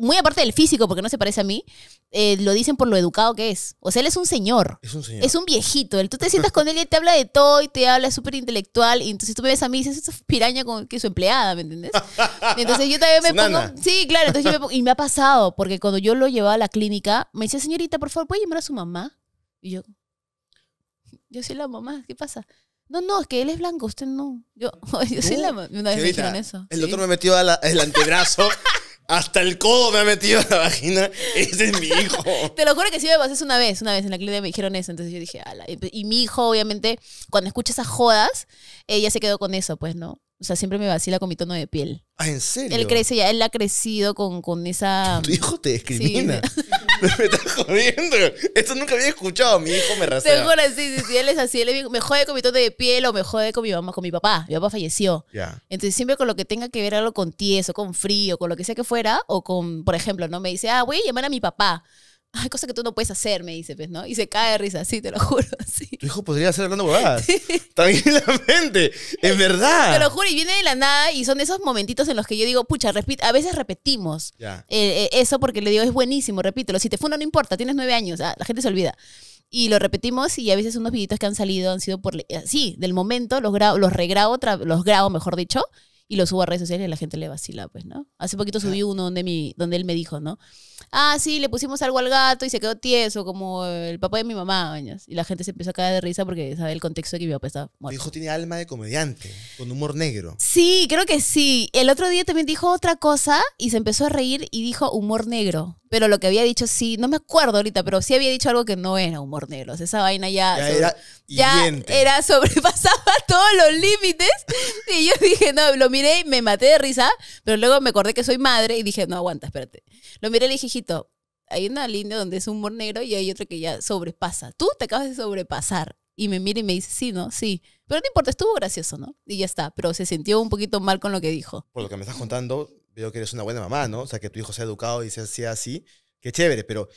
muy aparte del físico, porque no se parece a mí, eh, lo dicen por lo educado que es. O sea, él es un señor. Es un señor. Es un viejito. tú te sientas con él y te habla de todo y te habla súper intelectual. Y entonces tú me ves a mí y dices, es piraña con, que es su empleada, ¿me entendés? Entonces yo también me pongo... Sí, claro. Entonces yo y me ha pasado, porque cuando yo lo llevaba a la clínica, me decía, señorita, por favor, ¿puede llamar a su mamá? Y yo, yo soy la mamá, ¿qué pasa? No, no, es que él es blanco, usted no. Yo, <laughs> soy la uh, mamá. Una vez me eso. El otro doctor me metió el antebrazo. <laughs> Hasta el codo me ha metido la vagina. Ese es mi hijo. <laughs> Te lo juro que sí me pasé una vez, una vez en la clínica me dijeron eso. Entonces yo dije, ala. Y, y mi hijo, obviamente, cuando escucha esas jodas, ella se quedó con eso, pues, ¿no? O sea, siempre me vacila con mi tono de piel. Ah, ¿en serio? Él crece, ya él ha crecido con, esa. <laughs> Tu hijo te discrimina. <laughs> me estás jodiendo. Esto nunca había escuchado. Mi hijo me rasea. Seguro, sí, sí, Él es así. Él me jode con mi tono de piel o me jode con mi mamá, con mi papá. Mi papá falleció. Ya. Entonces, siempre con lo que tenga que ver algo con tieso, con frío, con lo que sea que fuera, o con, por ejemplo, ¿no? Me dice, ah, voy a llamar a mi papá. Hay cosas que tú no puedes hacer, me dice, pues, ¿no? Y se cae de risa, sí, te lo juro, <laughs> sí. Tu hijo podría hacer hablando huevadas. Tranquilamente, es verdad. Te lo juro, y viene de la nada y son esos momentitos en los que yo digo, pucha, a veces repetimos eh, eh, eso porque le digo, es buenísimo, repítelo. Si te fue, no, no importa, tienes nueve años, ah, la gente se olvida. Y lo repetimos y a veces unos videitos que han salido han sido por... Eh, sí, del momento los, grabo, los regrabo, los grabo, mejor dicho, y lo subo a redes sociales y la gente le vacila, pues, ¿no? Hace poquito subí uno donde, mi, donde él me dijo, ¿no? Ah, sí, le pusimos algo al gato y se quedó tieso, como el papá de mi mamá, bañas. Y la gente se empezó a caer de risa porque sabe el contexto de que mi papá pues, estaba muerto. Mi hijo tiene alma de comediante, con humor negro. Sí, creo que sí. El otro día también dijo otra cosa y se empezó a reír y dijo humor negro. Pero lo que había dicho, sí, no me acuerdo ahorita, pero sí había dicho algo que no era humor negro. O sea, esa vaina ya. Ya, era, ya era, <laughs> sobrepasaba <laughs> todos los límites. Y yo dije, no, lo miré y me maté de risa. Pero luego me acordé que soy madre y dije, no aguanta, espérate. Lo miré y le dije, hijito, hay una línea donde es humor negro y hay otra que ya sobrepasa. Tú te acabas de sobrepasar. Y me mira y me dice, sí, ¿no? Sí. Pero no importa, estuvo gracioso, ¿no? Y ya está. Pero se sintió un poquito mal con lo que dijo. Por lo que me estás contando, veo que eres una buena mamá, ¿no? O sea, que tu hijo sea educado y sea, así, qué chévere, pero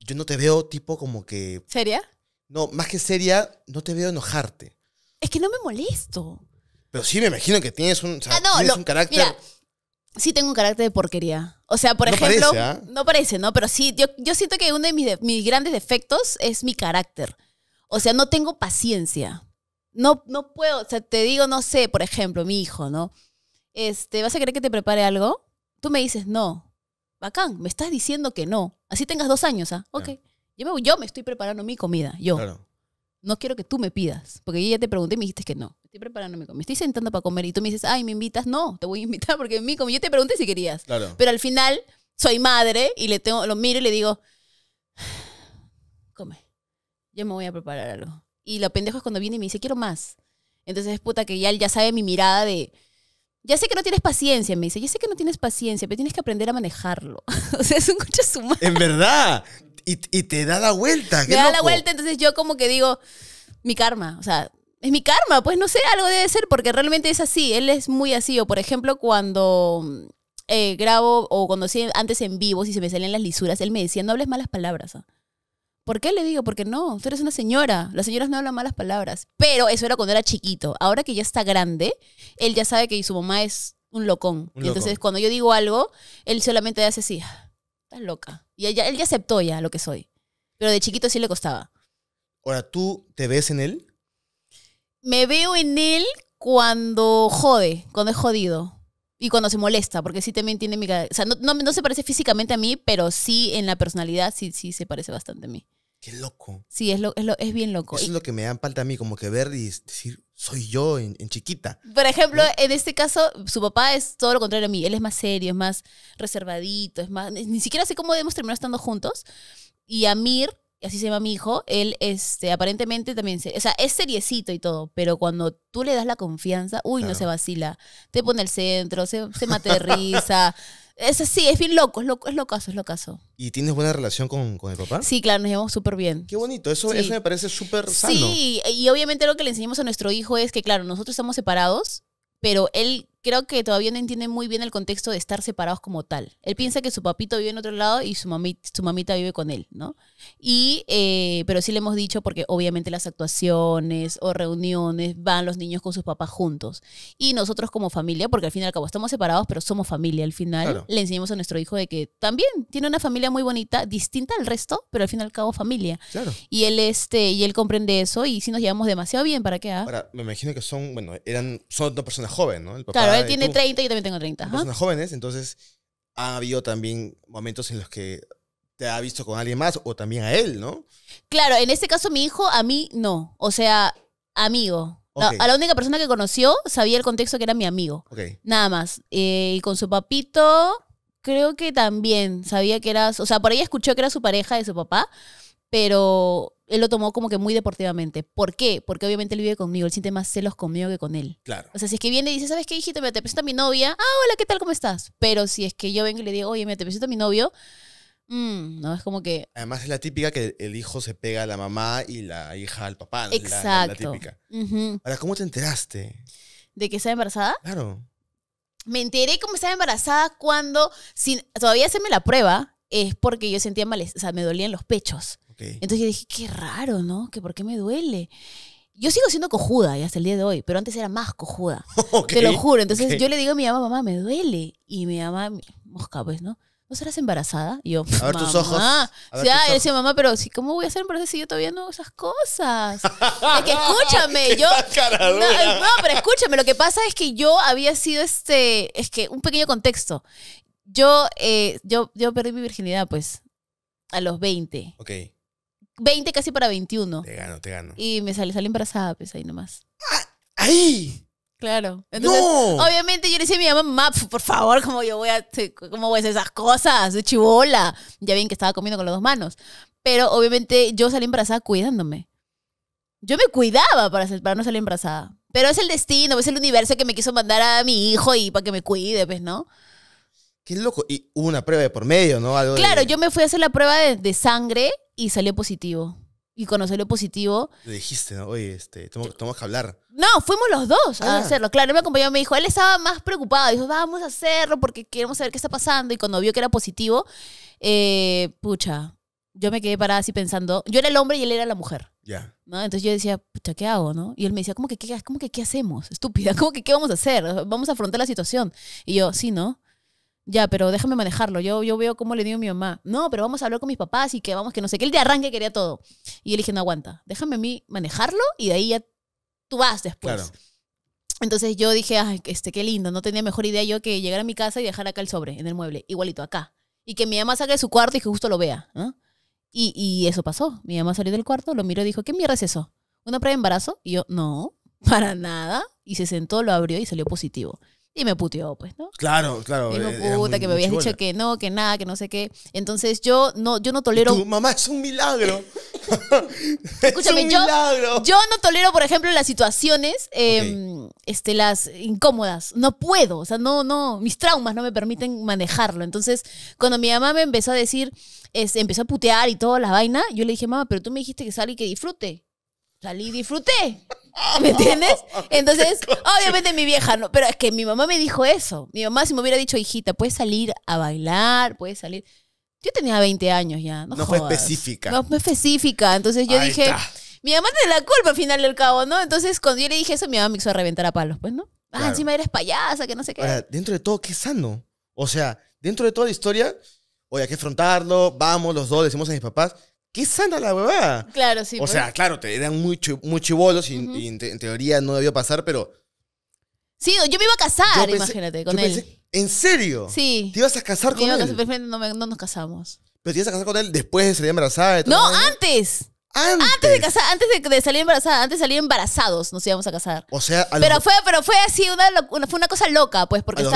yo no te veo tipo como que... ¿Seria? No, más que seria, no te veo enojarte. Es que no me molesto. Pero sí me imagino que tienes un, ah, no, tienes un carácter... Mira, sí tengo un carácter de porquería. O sea, por ejemplo... ¿ah? No parece, ¿no? Pero sí, yo, yo siento que uno de mis, mis grandes defectos es mi carácter. O sea, no tengo paciencia. No, no puedo, o sea, te digo, no sé, por ejemplo, mi hijo, ¿no? este, ¿vas a querer que te prepare algo? Tú me dices, no. Bacán, me estás diciendo que no. Así tengas dos años, ¿ah? Ok. Yo, me, yo me estoy preparando mi comida, yo. Claro. No quiero que tú me pidas, porque yo ya te pregunté y me dijiste que no. Estoy preparando mi comida, me estoy sentando para comer y tú me dices, ay, ¿me invitas? No, te voy a invitar porque mi comida, yo te pregunté si querías. Claro. Pero al final soy madre y le tengo, lo miro y le digo, come, yo me voy a preparar algo. Y lo pendejo es cuando viene y me dice, quiero más. Entonces, es puta, que ya él ya sabe mi mirada de, ya sé que no tienes paciencia, me dice, ya sé que no tienes paciencia, pero tienes que aprender a manejarlo. <laughs> o sea, es un coche sumado. En verdad. Y, te da la vuelta. Te da la vuelta, entonces yo como que digo, mi karma, o sea, es mi karma, pues no sé, algo debe ser, porque realmente es así, él es muy así. O por ejemplo, cuando eh, grabo o cuando antes en vivo, si se me salen las lisuras, él me decía, no hables malas palabras. ¿ah?". ¿Por qué le digo? Porque no, tú eres una señora. Las señoras no hablan malas palabras. Pero eso era cuando era chiquito. Ahora que ya está grande, él ya sabe que su mamá es un locón. y entonces cuando yo digo algo, él solamente hace así, ah, estás loca. Y ella, él ya aceptó ya lo que soy. Pero de chiquito sí le costaba. Ahora, ¿tú te ves en él? Me veo en él cuando jode, cuando es jodido. Y cuando se molesta, porque sí también tiene mi... O sea, no, no se parece físicamente a mí, pero sí en la personalidad sí, sí se parece bastante a mí. Qué loco. Sí, es, lo, es, bien loco. Eso es lo que me dan falta a mí, como que ver y decir, soy yo en, chiquita. Por ejemplo, en este caso, su papá es todo lo contrario a mí. Él es más serio, es más reservadito, es más. Ni siquiera sé cómo debemos terminar estando juntos. Y Amir, así se llama mi hijo, él este, aparentemente también, o sea, es seriecito y todo, pero cuando tú le das la confianza, uy, no se vacila, te pone el centro, se, se de risa, <laughs> Es así, es bien loco, es loco, es locazo, es ¿Y tienes buena relación con, el papá? Sí, claro, nos llevamos súper bien. Qué bonito, eso, eso me parece súper sano. Sí, y obviamente lo que le enseñamos a nuestro hijo es que, claro, nosotros estamos separados, pero él creo que todavía no entiende muy bien el contexto de estar separados como tal. Él piensa que su papito vive en otro lado y su, mamita, su mamita vive con él, ¿no? Y, eh, pero sí le hemos dicho, porque obviamente las actuaciones o reuniones van los niños con sus papás juntos. Y nosotros como familia, porque al fin y al cabo estamos separados, pero somos familia al final, le enseñamos a nuestro hijo de que también tiene una familia muy bonita, distinta al resto, pero al fin y al cabo familia. Y él, este, y él comprende eso y si nos llevamos demasiado bien, ¿para qué? Ah? Ahora, me imagino que son, bueno, eran, son dos personas jóvenes, ¿no? El papá él tiene 30 y yo también tengo 30. Son jóvenes, entonces ha habido también momentos en los que te ha visto con alguien más o también a él, ¿no? Claro, en este caso mi hijo a mí no, o sea, amigo. a la única persona que conoció sabía el contexto que era mi amigo. Nada más. Eh, y con su papito, creo que también sabía que era, o sea, por ahí escuchó que era su pareja de su papá, pero él lo tomó como que muy deportivamente. ¿Por qué? Porque obviamente él vive conmigo, él siente más celos conmigo que con él. Claro. O sea, si es que viene y dice, ¿sabes qué, hijito? Me te presento a mi novia. Ah, hola, ¿qué tal? ¿Cómo estás? Pero si es que yo vengo y le digo, oye, me te presento a mi novio, mm, no, es como que... Además es la típica que el hijo se pega a la mamá y la hija al papá. Exacto. La, típica. Ahora, ¿cómo te enteraste? ¿De que estaba embarazada? Claro. Me enteré como estaba embarazada cuando, sin, todavía se la prueba, es porque yo sentía mal, o sea, me dolían los pechos. Entonces yo dije, qué raro, ¿no? Que por qué me duele. Yo sigo siendo cojuda y hasta el día de hoy, pero antes era más cojuda. <laughs> te lo juro. Entonces yo le digo a mi mamá, mamá, me duele. Y mi mamá, mosca, pues, ¿no? ¿No serás embarazada? yo, a ver tus ojos. A decía, mamá, pero sí ¿cómo voy a ser embarazada si yo todavía no hago esas cosas? <laughs> es que escúchame, eh, No, pero escúchame, lo que pasa es que yo había sido este. Es que un pequeño contexto. Yo, eh, yo, yo perdí mi virginidad, pues, a los 20. Ok. 20 casi para 21. Te gano, te gano. Y me sale, sale embarazada, pues ahí nomás. ¡Ahí! Claro. no. obviamente yo le decía a mi mamá, por favor, como yo voy a, cómo voy a hacer esas cosas? de chivola. Ya bien que estaba comiendo con las dos manos. Pero obviamente yo salí embarazada cuidándome. Yo me cuidaba para, para no salir embarazada. Pero es el destino, es el universo que me quiso mandar a mi hijo y para que me cuide, pues, ¿no? Qué loco. Y hubo una prueba de por medio, ¿no? Algo claro, yo me fui a hacer la prueba de, sangre y salió positivo. Y cuando salió positivo. Le dijiste, ¿no? Oye, este, tenemos, que hablar. No, fuimos los dos a ah. hacerlo. Claro, él me acompañó, me dijo, él estaba más preocupado. Dijo, vamos a hacerlo porque queremos saber qué está pasando. Y cuando vio que era positivo, eh, pucha, yo me quedé parada así pensando. Yo era el hombre y él era la mujer. Ya. ¿no? Entonces yo decía, pucha, ¿qué hago? ¿no? Y él me decía, ¿cómo que, cómo que qué hacemos? Estúpida, <laughs> ¿cómo que qué vamos a hacer? Vamos a afrontar la situación. Y yo, sí, ¿no? Ya, pero déjame manejarlo. Yo, yo veo cómo le digo a mi mamá. No, pero vamos a hablar con mis papás y que vamos, que no sé que Él de arranque quería todo. Y yo le dije, no aguanta. Déjame a mí manejarlo y de ahí ya tú vas después. Entonces yo dije, ay, este, qué lindo. No tenía mejor idea yo que llegar a mi casa y dejar acá el sobre, en el mueble, igualito, acá. Y que mi mamá salga de su cuarto y que justo lo vea. Y, y, eso pasó. Mi mamá salió del cuarto, lo miró y dijo, ¿qué mierda es eso? ¿Una prueba de embarazo? Y yo, no, <laughs> para nada. Y se sentó, lo abrió y salió positivo. Y me puteó, pues, ¿no? Claro, claro. Eh, puta, que me habías dicho que no, que nada, que no sé qué. Entonces yo no, yo no tolero. Tu mamá es un milagro. <laughs> Escúchame, yo, yo no tolero, por ejemplo, las situaciones, em, este, las incómodas. No puedo, o sea, no, no, mis traumas no me permiten manejarlo. Entonces, cuando mi mamá me empezó a decir, empezó a putear y toda la vaina, yo le dije, mamá, pero tú me dijiste que salí y que disfrute. Salí y disfruté. <laughs> ¿Me entiendes? <laughs> Entonces, obviamente mi vieja no, pero es que mi mamá me dijo eso. Mi mamá si me hubiera dicho, hijita, puedes salir a bailar, puedes salir. Yo tenía 20 años ya, no, fue específica. No fue específica, entonces yo dije, mi mamá tiene la culpa al final del cabo, ¿no? Entonces cuando yo le dije eso, mi mamá me hizo a reventar a palos, pues, ¿no? Ah, encima eres payasa, que no sé qué. dentro de todo, qué sano. O sea, dentro de toda la historia, oye, hay que afrontarlo, vamos los dos, decimos a mis papás, qué sana la huevada. Claro, sí. O pues. sea, claro, te eran mucho, bolos y, en, teoría no debió pasar, pero. Sí, yo me iba a casar, imagínate, con él. ¿En serio? Sí. ¿Te ibas a casar con él? no, me, no, nos casamos. ¿Pero te ibas a casar con él después de salir embarazada? no, antes. Antes. antes. de casar, antes de, salir embarazada, antes de salir embarazados nos íbamos a casar. O sea, pero fue, pero fue así una, fue una cosa loca, pues, porque a los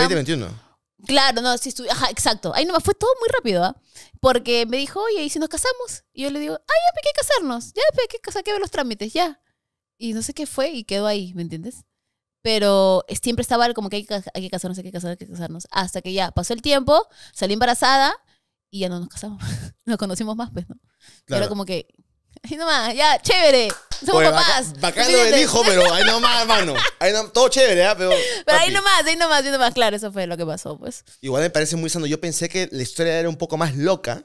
Claro, no, sí, ajá, exacto. Ahí nomás fue todo muy rápido, ¿ah? Porque me dijo, oye, ¿y si nos casamos? Y yo le digo, ay, ah, ya, pues, hay que casarnos, ya, qué pues, hay que casar, ver los trámites, ya. Y no sé qué fue y quedó ahí, ¿me entiendes? Pero siempre estaba como que hay, que casarnos, hay que casarnos, hay que casarnos. Hasta que ya pasó el tiempo, salí embarazada y ya no nos casamos. <laughs> nos conocimos más, pues, ¿no? Claro. Era como que <laughs> Ahí nomás, ya, chévere. Somos pues, papás. bacán lo del hijo, pero ahí nomás, hermano. todo chévere, ¿ah? Pero, <laughs> ahí nomás, ahí nomás, ahí nomás. Claro, eso fue lo que pasó, pues. Igual me parece muy sano. Yo pensé que la historia era un poco más loca.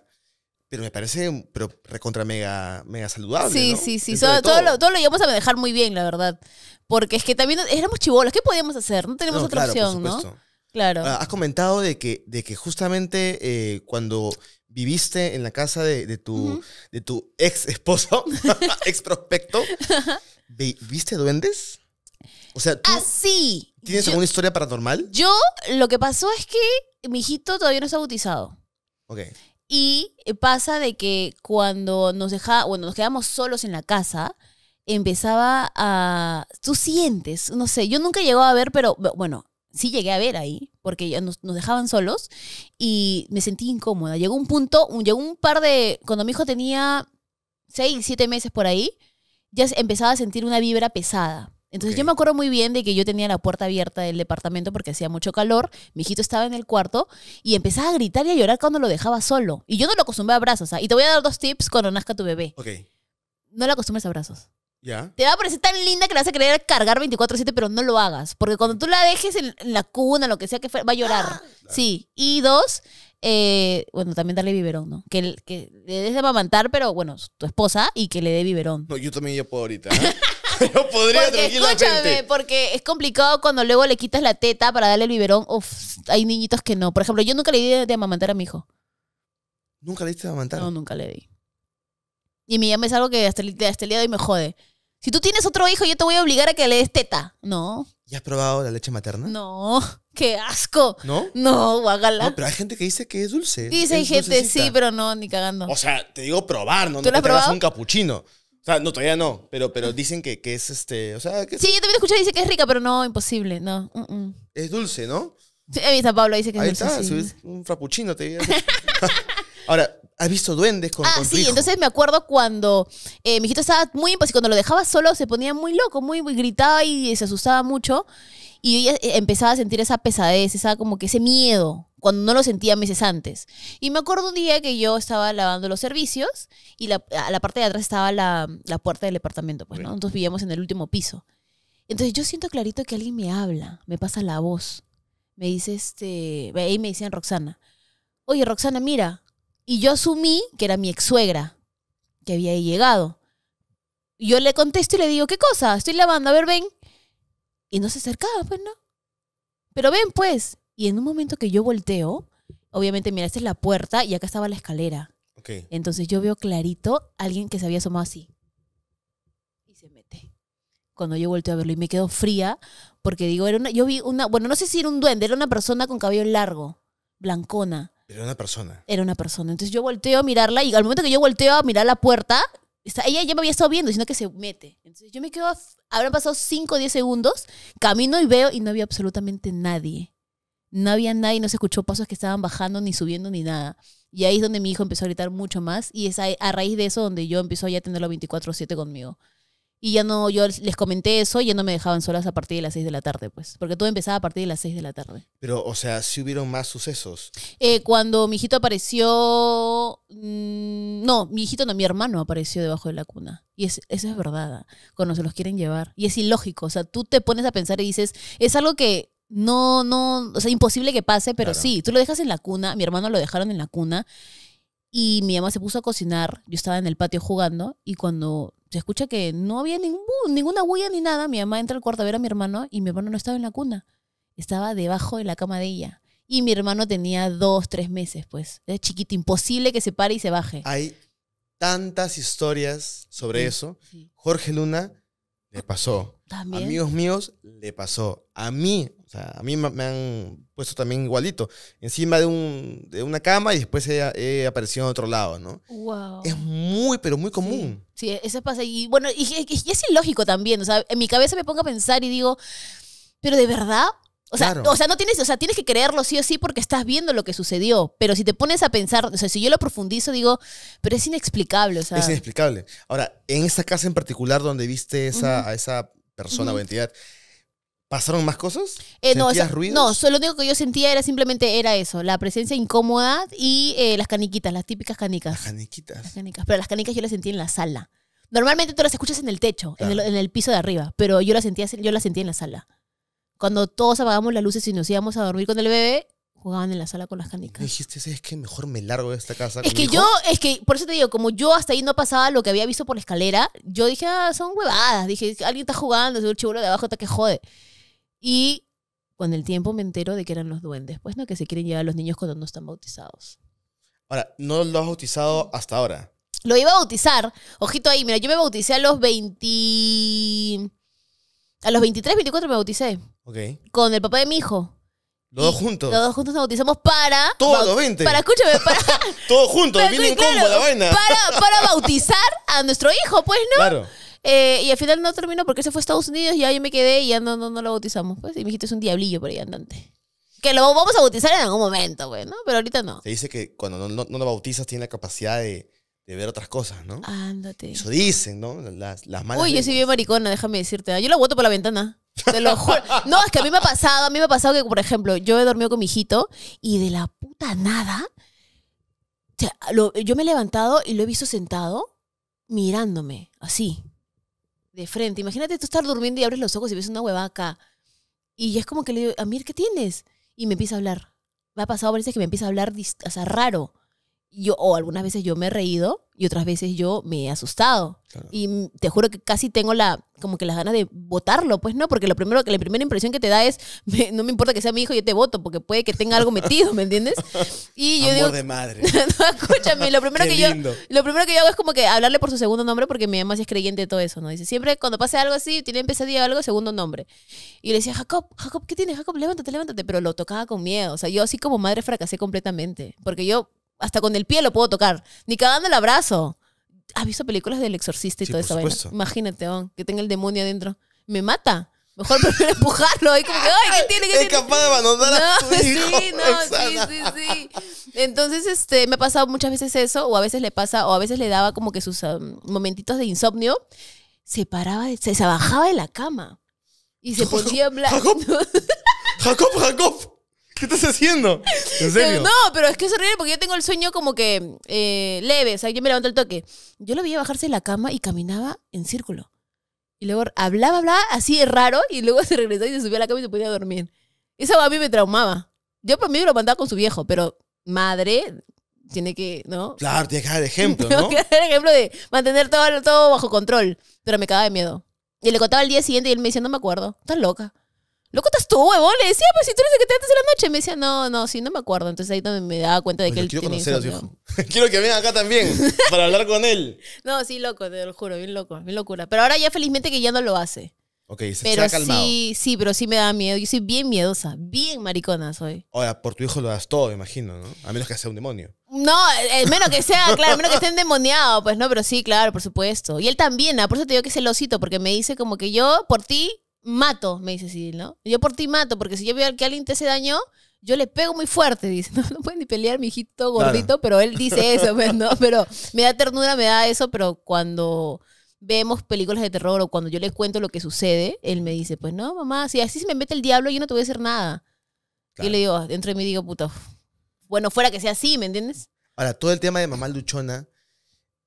Pero me parece pero recontra mega, mega saludable. Sí, sí, sí. todo. Todo, lo, íbamos a manejar muy bien, la verdad. Porque es que también éramos chivolas ¿Qué podíamos hacer? No tenemos otra opción, ¿no? Claro. Ah, has comentado de que, de que justamente eh, cuando viviste en la casa de, tu, de tu ex esposo, <laughs> ex prospecto, <laughs> ¿viste duendes? O sea, ¿tú ah, ¿Tienes alguna historia paranormal? Yo, lo que pasó es que mi hijito todavía no está bautizado. Ok. Y pasa de que cuando nos dejaba, bueno, nos quedamos solos en la casa, empezaba a. Tú sientes, no sé, yo nunca llegaba a ver, pero bueno, sí llegué a ver ahí, porque ya nos, dejaban solos y me sentí incómoda. Llegó un punto, un, llegó un par de, cuando mi hijo tenía seis, siete meses por ahí, ya empezaba a sentir una vibra pesada. Entonces yo me acuerdo muy bien de que yo tenía la puerta abierta del departamento porque hacía mucho calor, mi hijito estaba en el cuarto y empezaba a gritar y a llorar cuando lo dejaba solo. Y yo no lo acostumbré a brazos. Y te voy a dar dos tips cuando nazca tu bebé. No lo acostumbres a brazos. Te va a parecer tan linda que la vas a querer cargar 24-7, pero no lo hagas. Porque cuando tú la dejes en, la cuna, lo que sea que fue, va a llorar. Ah. Sí. Y dos, eh, bueno, también darle biberón, ¿no? Que, que le des de amamantar, pero bueno, tu esposa, y que le dé biberón. No, yo también ya puedo ahorita. ¿eh? <laughs> Yo podría porque, Escúchame, porque es complicado cuando luego le quitas la teta para darle el biberón. hay niñitos que no. Por ejemplo, yo nunca le di de, amamantar a mi hijo. ¿Nunca le diste de amamantar? No, nunca le di. Y mi llama es algo que hasta este hasta el día de hoy me jode. Si tú tienes otro hijo, yo te voy a obligar a que le des teta. No. ¿Ya has probado la leche materna? No. <laughs> ¡Qué asco! ¿No? No, hágala. No, pero hay gente que dice que es dulce. Dice hay gente, sí, pero no, ni cagando. O sea, te digo probar, ¿no? ¿Tú no te un capuchino. O sea, no, todavía no, pero, pero dicen que, que es este, o sea... Que Sí, yo también escuché, dice que es rica, pero no, imposible, no. es dulce, ¿no? Sí, He visto San Pablo, dice que es dulce. está, sí. un frappuccino, te digo. <laughs> Ahora, ¿has visto duendes con, ah, sí, entonces me acuerdo cuando eh, mi hijito estaba muy impaciente, cuando lo dejaba solo se ponía muy loco, muy, gritaba y se asustaba mucho. Y yo eh, empezaba a sentir esa pesadez, esa como que ese miedo, cuando no lo sentía meses antes. Y me acuerdo un día que yo estaba lavando los servicios y la, a la parte de atrás estaba la, la puerta del departamento, pues, ¿no? Entonces vivíamos en el último piso. Entonces yo siento clarito que alguien me habla, me pasa la voz. Me dice este, ahí me decían Roxana. Oye, Roxana, mira, y yo asumí que era mi ex suegra que había llegado. Yo le contesto y le digo, ¿qué cosa? Estoy lavando, a ver, ven. Y no se acercaba, pues no. Pero ven, pues. Y en un momento que yo volteo, obviamente, mira, esta es la puerta y acá estaba la escalera. Entonces yo veo clarito alguien que se había asomado así. Y se mete. Cuando yo volteo a verlo y me quedo fría, porque digo, era yo vi una, bueno, no sé si era un duende, era una persona con cabello largo, blancona. Era una persona. Era una persona. Entonces yo volteo a mirarla y al momento que yo volteo a mirar la puerta, ella ya me había estado viendo, sino que se mete. Entonces yo me quedo, habrán pasado 5 o 10 segundos, camino y veo y no había absolutamente nadie. No había nadie, no se escuchó pasos que estaban bajando, ni subiendo, ni nada. Y ahí es donde mi hijo empezó a gritar mucho más y es a, raíz de eso donde yo empezó ya a tenerlo 24/7 conmigo. Y ya no, yo les comenté eso y ya no me dejaban solas a partir de las 6 de la tarde, pues. Porque todo empezaba a partir de las 6 de la tarde. Pero, o sea, si ¿sí hubieron más sucesos. Eh, cuando mi hijito apareció. Mm, no, mi hijito no, mi hermano apareció debajo de la cuna. Y eso es verdad, cuando se los quieren llevar. Y es ilógico, o sea, tú te pones a pensar y dices, es algo que no, no, o sea, imposible que pase, pero sí, tú lo dejas en la cuna, mi hermano lo dejaron en la cuna y mi mamá se puso a cocinar, yo estaba en el patio jugando y cuando se escucha que no había ningún, ninguna huella ni nada, mi mamá entra al cuarto a ver a mi hermano y mi hermano no estaba en la cuna, estaba debajo de la cama de ella. Y mi hermano tenía dos, tres meses, pues. Era chiquito, imposible que se pare y se baje. Hay tantas historias sobre eso. Jorge Luna le pasó. Amigos míos, le pasó. A mí, a mí me han puesto también igualito, encima de, una cama y después he, aparecido en otro lado, ¿no? Wow. Es muy, pero muy común. Sí, eso pasa. Y bueno, y, es ilógico también. O sea, en mi cabeza me pongo a pensar y digo, pero de verdad. O sea, o sea, no tienes, o sea, tienes que creerlo sí o sí porque estás viendo lo que sucedió. Pero si te pones a pensar, o sea, si yo lo profundizo, digo, pero es inexplicable. Es inexplicable. Ahora, en esa casa en particular donde viste a esa persona o entidad, ¿Pasaron más cosas? Eh, no, No, lo único que yo sentía era simplemente era eso, la presencia incómoda y eh, las caniquitas, las típicas canicas. Las caniquitas. Las canicas, pero las canicas yo las sentía en la sala. Normalmente tú las escuchas en el techo, en, el, piso de arriba, pero yo las sentía, yo las sentía en la sala. Cuando todos apagamos las luces y nos íbamos a dormir con el bebé, jugaban en la sala con las canicas. dijiste, es que mejor me largo de esta casa. Es que yo, es que, por eso te digo, como yo hasta ahí no pasaba lo que había visto por la escalera, yo dije, ah, son huevadas. Dije, alguien está jugando, un chivolo de abajo está que jode. Y con el tiempo me entero de que eran los duendes, pues no, que se quieren llevar a los niños cuando no están bautizados. Ahora, ¿no lo has bautizado hasta ahora? Lo iba a bautizar. Ojito ahí, mira, yo me bauticé a los 20... A los 23, 24 me bauticé. Ok. Con el papá de mi hijo. Los dos juntos. Los dos juntos nos bautizamos para. Todos los 20. Para, escúchame, para. <laughs> Todos juntos, vienen claro, combo la vaina. Para, para bautizar a nuestro hijo, pues, ¿no? Claro. Eh, y al final no terminó porque se fue a Estados Unidos y ya yo me quedé y ya no, lo bautizamos. Pues. Y mi hijito es un diablillo por ahí andante. Que lo vamos a bautizar en algún momento, pues, ¿no? Pero ahorita no. Se dice que cuando no, no, lo bautizas tiene la capacidad de, ver otras cosas, ¿no? Ándate. Eso dicen, ¿no? Las, las Uy, yo soy bien maricona, déjame decirte. ¿eh? Yo lo boto por la ventana. <laughs> No, es que a mí me ha pasado, a mí me ha pasado que, por ejemplo, yo he dormido con mi hijito y de la puta nada. yo me he levantado y lo he visto sentado mirándome, así de frente. Imagínate tú estar durmiendo y abres los ojos y ves una huevaca Y es como que le digo, Amir, ¿qué tienes? Y me empieza a hablar. Me ha pasado parece que me empieza a hablar, raro yo, o algunas veces yo me he reído y otras veces yo me he asustado. Y te juro que casi tengo la, como que las ganas de votarlo, pues no, porque lo primero que la primera impresión que te da es, <laughs> no me importa que sea mi hijo, yo te voto, porque puede que tenga algo metido, ¿me entiendes? Y yo Amor digo, de madre. <laughs> no, escúchame, lo primero, que yo, lo primero que yo hago es como que hablarle por su segundo nombre, porque mi mamá sí es creyente de todo eso, ¿no? Dice, siempre cuando pase algo así, tiene pesadilla o algo, segundo nombre. Y le decía, Jacob, Jacob, ¿qué tienes? Jacob, levántate, levántate. Pero lo tocaba con miedo, o sea, yo así como madre fracasé completamente, porque yo hasta con el pie lo puedo tocar. Ni cagando el abrazo. ¿Has visto películas del exorcista y toda esa Imagínate, oh, que tenga el demonio adentro. Me mata. Mejor prefiero <laughs> empujarlo. como que, ay, es capaz de abandonar a <laughs> <laughs> Sí, sí, sí, Entonces, este, me ha pasado muchas veces eso, o a veces le pasa, o a veces le daba como que sus ah, momentitos de insomnio. Se paraba, se, bajaba de la cama y se ponía blanco. Jacob, Jacob. ¿Qué estás haciendo? No, pero es que es horrible porque yo tengo el sueño como que eh, leve, o sea, yo me levanto el toque. Yo lo veía bajarse de la cama y caminaba en círculo. Y luego hablaba, hablaba así raro y luego <laughs> se regresaba y se subía a la cama y se podía dormir. Eso a mí me traumaba. Yo por mí lo mandaba con su viejo, pero madre tiene que, ¿no? Claro, tiene que dar ejemplo, <laughs> ¿no? que dar ejemplo de mantener todo, todo bajo control. Pero me cagaba de miedo. Y le contaba al día siguiente y él me decía, no me acuerdo, estás loca loco estás tú, huevón. Le decía, pues si tú eres el que te antes de la noche. Me decía, no, no, sí, no me acuerdo. Entonces ahí también me daba cuenta de que él quiero conocer a su hijo. <laughs> quiero que venga acá también para hablar con él. <laughs> No, sí, loco, te lo juro, bien loco, bien locura. Pero ahora ya felizmente que ya no lo hace. Ok, se, ha calmado. sí, sí, pero sí me da miedo. Yo soy bien miedosa, bien maricona soy. sea, por tu hijo lo das todo, me imagino, ¿no? A menos que sea un demonio. No, eh, eh menos que sea, <laughs> claro, menos que esté endemoniado, pues no, pero sí, claro, por supuesto. Y él también, a ah, por eso te digo que es osito porque me dice como que yo por ti mato, me dice sí ¿no? Yo por ti mato, porque si yo veo que alguien te hace daño, yo le pego muy fuerte, dice. <laughs> No, pueden ni pelear, mi hijito gordito, pero él dice <laughs> eso, pues, ¿no? Pero me da ternura, me da eso, pero cuando vemos películas de terror o cuando yo le cuento lo que sucede, él me dice, pues no, mamá, si así se me mete el diablo, yo no te voy a hacer nada. Y le digo, dentro de mí digo, puta, bueno, fuera que sea así, ¿me entiendes? Ahora, todo el tema de mamá luchona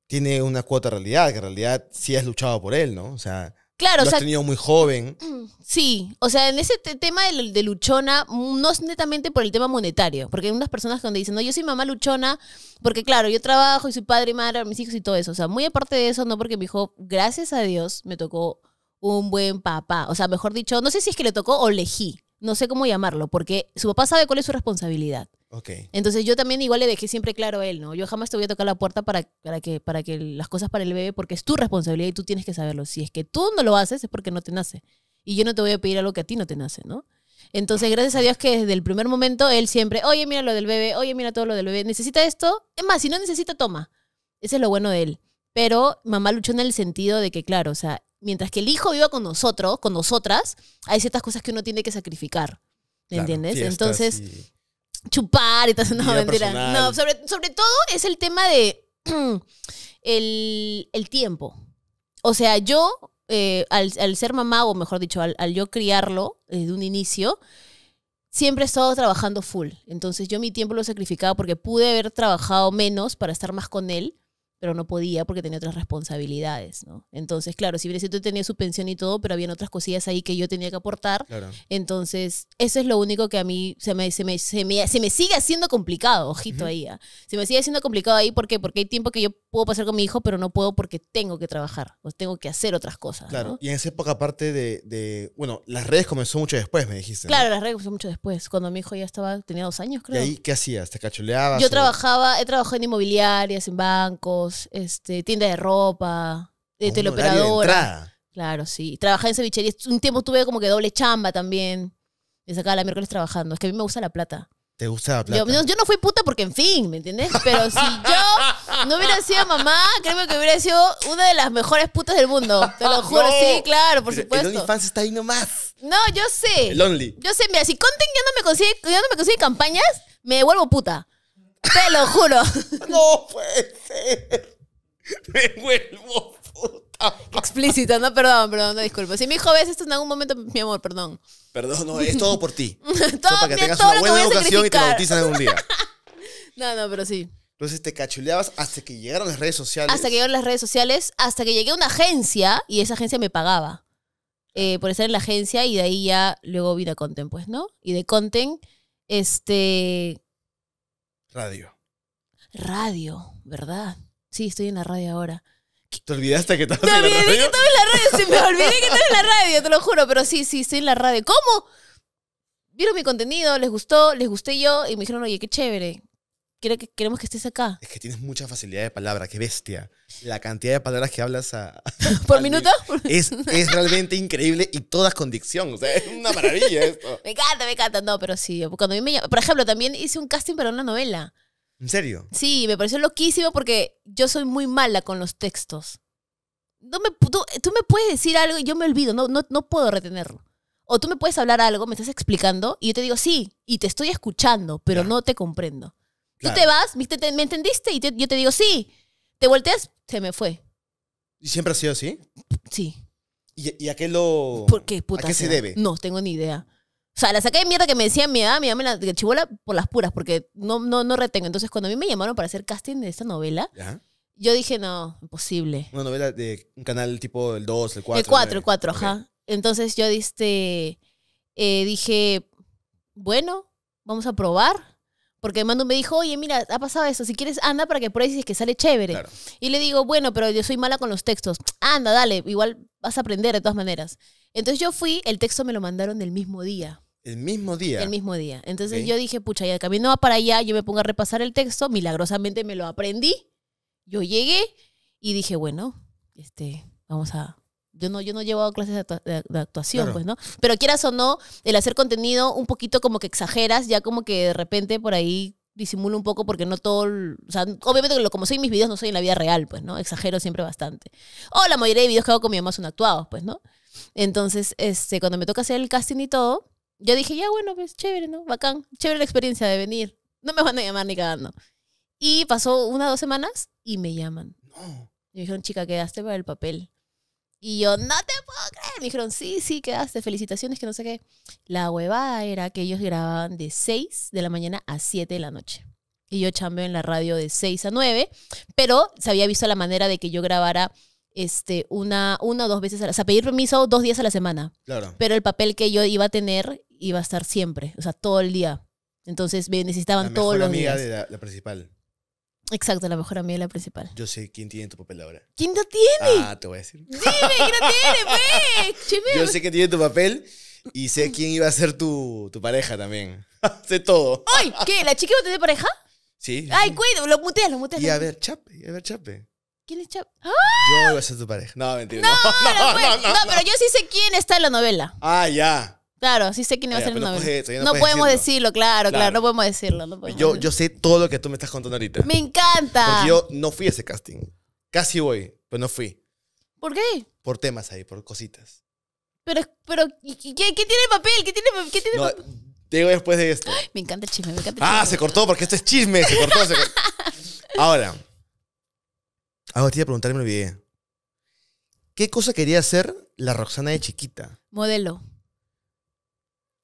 tiene una cuota realidad, que en realidad sí has luchado por él, ¿no? O sea, Claro, o sea, tenido muy joven. <clears throat> Sí, o sea, en ese tema de, de, luchona, mm, no es netamente por el tema monetario, porque hay unas personas que dicen, no, yo soy mamá luchona, porque claro, yo trabajo y soy padre y madre, mis hijos y todo eso. O sea, muy aparte de eso, no, porque mi hijo, gracias a Dios, me tocó un buen papá. O sea, mejor dicho, no sé si es que le tocó o elegí, no sé cómo llamarlo, porque su papá sabe cuál es su responsabilidad. Okay. Entonces yo también igual le dejé siempre claro a él, ¿no? Yo jamás te voy a tocar la puerta para, para, que, para que las cosas para el bebé, porque es tu responsabilidad y tú tienes que saberlo. Si es que tú no lo haces es porque no te nace. Y yo no te voy a pedir algo que a ti no te nace, ¿no? Entonces, gracias a Dios que desde el primer momento él siempre, oye, mira lo del bebé, oye, mira todo lo del bebé, necesita esto. Es más, si no necesita, toma. Ese es lo bueno de él. Pero mamá luchó en el sentido de que, claro, o sea, mientras que el hijo viva con nosotros, con nosotras, hay ciertas cosas que uno tiene que sacrificar. ¿Me entiendes? Entonces, chupar y todo No, mentira. No, sobre, todo es el tema de <clears throat> el, tiempo. O sea, yo, eh, al, ser mamá, o mejor dicho, al, al yo criarlo desde un inicio, siempre he estado trabajando full. Entonces yo mi tiempo lo sacrificaba porque pude haber trabajado menos para estar más con él pero no podía porque tenía otras responsabilidades, ¿no? Entonces, claro, si bien sido tenía su pensión y todo, pero había otras cosillas ahí que yo tenía que aportar. Entonces, eso es lo único que a mí se me, se me, se me, se me sigue haciendo complicado, ojito ahí. ¿ah? Se me sigue haciendo complicado ahí, ¿por Porque hay tiempo que yo puedo pasar con mi hijo, pero no puedo porque tengo que trabajar, o tengo que hacer otras cosas. Claro, y en esa época aparte de, bueno, las redes comenzó mucho después, me dijiste. Claro, las redes comenzó mucho después, cuando mi hijo ya estaba, tenía dos años, creo. ¿Y ahí qué hacías? ¿Te cacholeabas Yo trabajaba, he trabajado en inmobiliarias, en bancos, este, tienda de ropa, de oh, teleoperadora. Claro, sí. Trabajaba en cevichería. Un tiempo tuve como que doble chamba también. Me sacaba la miércoles trabajando. Es que a mí me gusta la plata. Te gusta la plata. Yo, no fui puta porque, en fin, ¿me entiendes? Pero si yo no hubiera sido mamá, creo que hubiera sido una de las mejores putas del mundo. Te lo juro, <laughs> sí, claro, por supuesto. El OnlyFans está ahí nomás. No, yo sé. El Only. Yo sé, mira, si Content ya no me consigue, campañas, me vuelvo puta. Te lo juro. <laughs> No puede ser. Me vuelvo puta. <laughs> Explícita, no, perdón, perdón, no disculpo. Si mi hijo ves esto en algún momento, mi amor, perdón. Perdón, no, es todo por ti. <laughs> todo, para que tengas una buena educación y te bautizan algún día. <laughs> no, no, pero sí. Entonces te cachuleabas hasta que llegaron las redes sociales. Hasta que llegaron las redes sociales, hasta que llegué a una agencia y esa agencia me pagaba eh, por estar en la agencia y de ahí ya luego vine a Content, pues, ¿no? Y de Content, este... Radio. Radio, ¿verdad? Sí, estoy en la radio ahora. ¿Te olvidaste que estabas en la radio? Te olvidé que estaba en la radio, sí me olvidé que estaba en la radio, te lo juro, pero sí, sí, estoy en la radio. ¿Cómo? Vieron mi contenido, les gustó, les gusté yo y me dijeron, oye, qué chévere. queremos que estés acá. Es que tienes mucha facilidad de palabra, qué bestia. La cantidad de palabras que hablas a, <laughs> ¿Por minuto? Es, realmente increíble y todas con dicción. O sea, es una maravilla esto. <laughs> me encanta, me encanta. No, pero sí, cuando me Por ejemplo, también hice un casting para una novela. ¿En serio? Sí, me pareció loquísimo porque yo soy muy mala con los textos. me, eh, tú, me puedes decir algo y yo me olvido, no, no, no puedo retenerlo. O tú me puedes hablar algo, me estás explicando y yo te digo sí, y te estoy escuchando, pero no te comprendo. Tú te vas, me, entendiste y yo te digo sí, te volteas, se me fue. ¿Y siempre ha sido así? Sí. ¿Y, a qué lo.? se debe? No tengo ni idea. O sea, la saqué de mierda que me decían mi edad, mi mamá, me la chivola por las puras, porque no, no, no retengo. Entonces, cuando a mí me llamaron para hacer casting de esta novela, yo dije, no, imposible. Una novela de un canal tipo el 2, el 4. El 4, el 4, ajá. Entonces yo este, eh, dije, bueno, vamos a probar. Porque Mando me dijo, oye, mira, ha pasado eso. si quieres anda para que por ahí dices que sale chévere. Y le digo, bueno, pero yo soy mala con los textos. Anda, dale, igual vas a aprender de todas maneras. Entonces yo fui, el texto me lo mandaron el mismo día. El mismo día. El mismo día. Entonces yo dije, pucha, ya camino va para allá, yo me pongo a repasar el texto, milagrosamente me lo aprendí. Yo llegué y dije, bueno, este, vamos a yo no, yo no he llevado clases de, actuación, pues, ¿no? Pero quieras o no, el hacer contenido un poquito como que exageras, ya como que de repente por ahí disimulo un poco porque no todo, o sea, obviamente como soy en mis videos no soy en la vida real, pues, ¿no? Exagero siempre bastante. O la mayoría de videos que hago con mi mamá son actuados, pues, ¿no? Entonces, este, cuando me toca hacer el casting y todo, yo dije, ya bueno, pues chévere, ¿no? Bacán, chévere la experiencia de venir. No me van a llamar ni cagando. Y pasó una o dos semanas y me llaman. No. Me dijeron, chica, quedaste para el papel. Y yo, no te puedo creer. Me dijeron, sí, sí, quedaste, felicitaciones, que no sé qué. La huevada era que ellos grababan de 6 de la mañana a 7 de la noche. Y yo chambeo en la radio de 6 a 9, pero se había visto la manera de que yo grabara este, una, una o dos veces a la, o sea, pedir permiso dos días a la semana. Claro. Pero el papel que yo iba a tener iba a estar siempre, o sea, todo el día. Entonces me necesitaban la todos mejor amiga De la, principal. Exacto, la mejor amiga de la principal. Yo sé quién tiene tu papel ahora. ¿Quién no tiene? Ah, te voy a decir. Dime, ¿quién no tiene, <laughs> pues? Yo sé quién tiene tu papel y sé quién iba a ser tu, pareja también. <laughs> sé todo. ¡Ay! ¿Qué? ¿La chica iba a tener pareja? Sí. Ay, cuidado, lo muteas, lo muteas. Y a ver, chape, a ver, chape. ¿Quién es Chape? Yo iba ¡Ah! a ser tu pareja. No, mentira. no, pues. no, no, no, no, pero yo sí sé quién está en la novela. Ah, ya. Claro, sí sé quién iba a ser el novio. Pues, eh, no, podemos decirlo, claro, claro, no podemos decirlo. yo, yo sé todo lo que tú me estás contando ahorita. ¡Me encanta! Porque yo no fui a ese casting. Casi voy, pero no fui. ¿Por qué? Por temas ahí, por cositas. Pero, pero, ¿qué, tiene papel? ¿Qué tiene, qué tiene papel? Te digo después de esto. me encanta el chisme, me encanta Ah, se cortó porque esto es chisme. Se cortó, se cortó. <laughs> Ahora. a preguntar, preguntarme, me olvidé. ¿Qué cosa quería hacer la Roxana de chiquita? Modelo.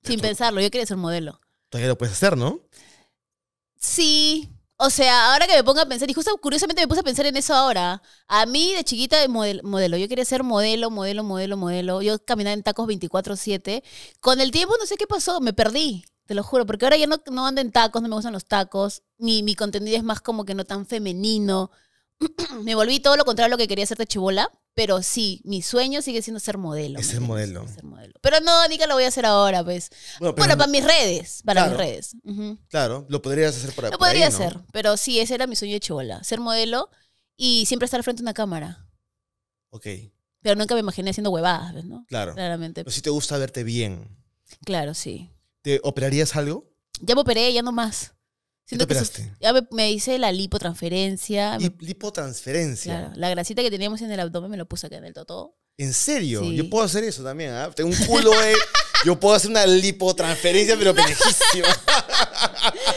Sin pensarlo, yo quería ser modelo. Todavía lo puedes hacer, ¿no? Sí. O sea, ahora que me pongo a pensar, y justo curiosamente me puse a pensar en eso ahora. A mí de chiquita de modelo, yo quería ser modelo, modelo, modelo, modelo. Yo caminaba en tacos 24/7. Con el tiempo no sé qué pasó, me perdí, te lo juro, porque ahora ya no, no ando en tacos, no me gustan los tacos. mi contenido es más como que no tan femenino. <clears throat> me volví todo lo contrario a lo que quería hacer de chivola, pero sí, mi sueño sigue siendo ser modelo. Es ser modelo. Pero no, ni lo voy a hacer ahora, pues. Bueno, para mis redes, para claro, mis redes. Claro, lo podrías hacer para Lo podría hacer, pero sí, ese era mi sueño de chivola, ser modelo y siempre estar frente a una cámara. Ok. Pero nunca me imaginé haciendo huevadas, pues, ¿no? Claro. Claramente. Pero si te gusta verte bien. Claro, sí. ¿Te operarías algo? Ya me operé, ya no más. ¿Qué te me hice la lipotransferencia. lipotransferencia. la grasita que teníamos en el abdomen me lo puse acá en el totó. ¿En serio? Yo puedo hacer eso también. ¿ah? Tengo un culo eh, Yo puedo hacer una lipotransferencia, pero <laughs> pendejísima.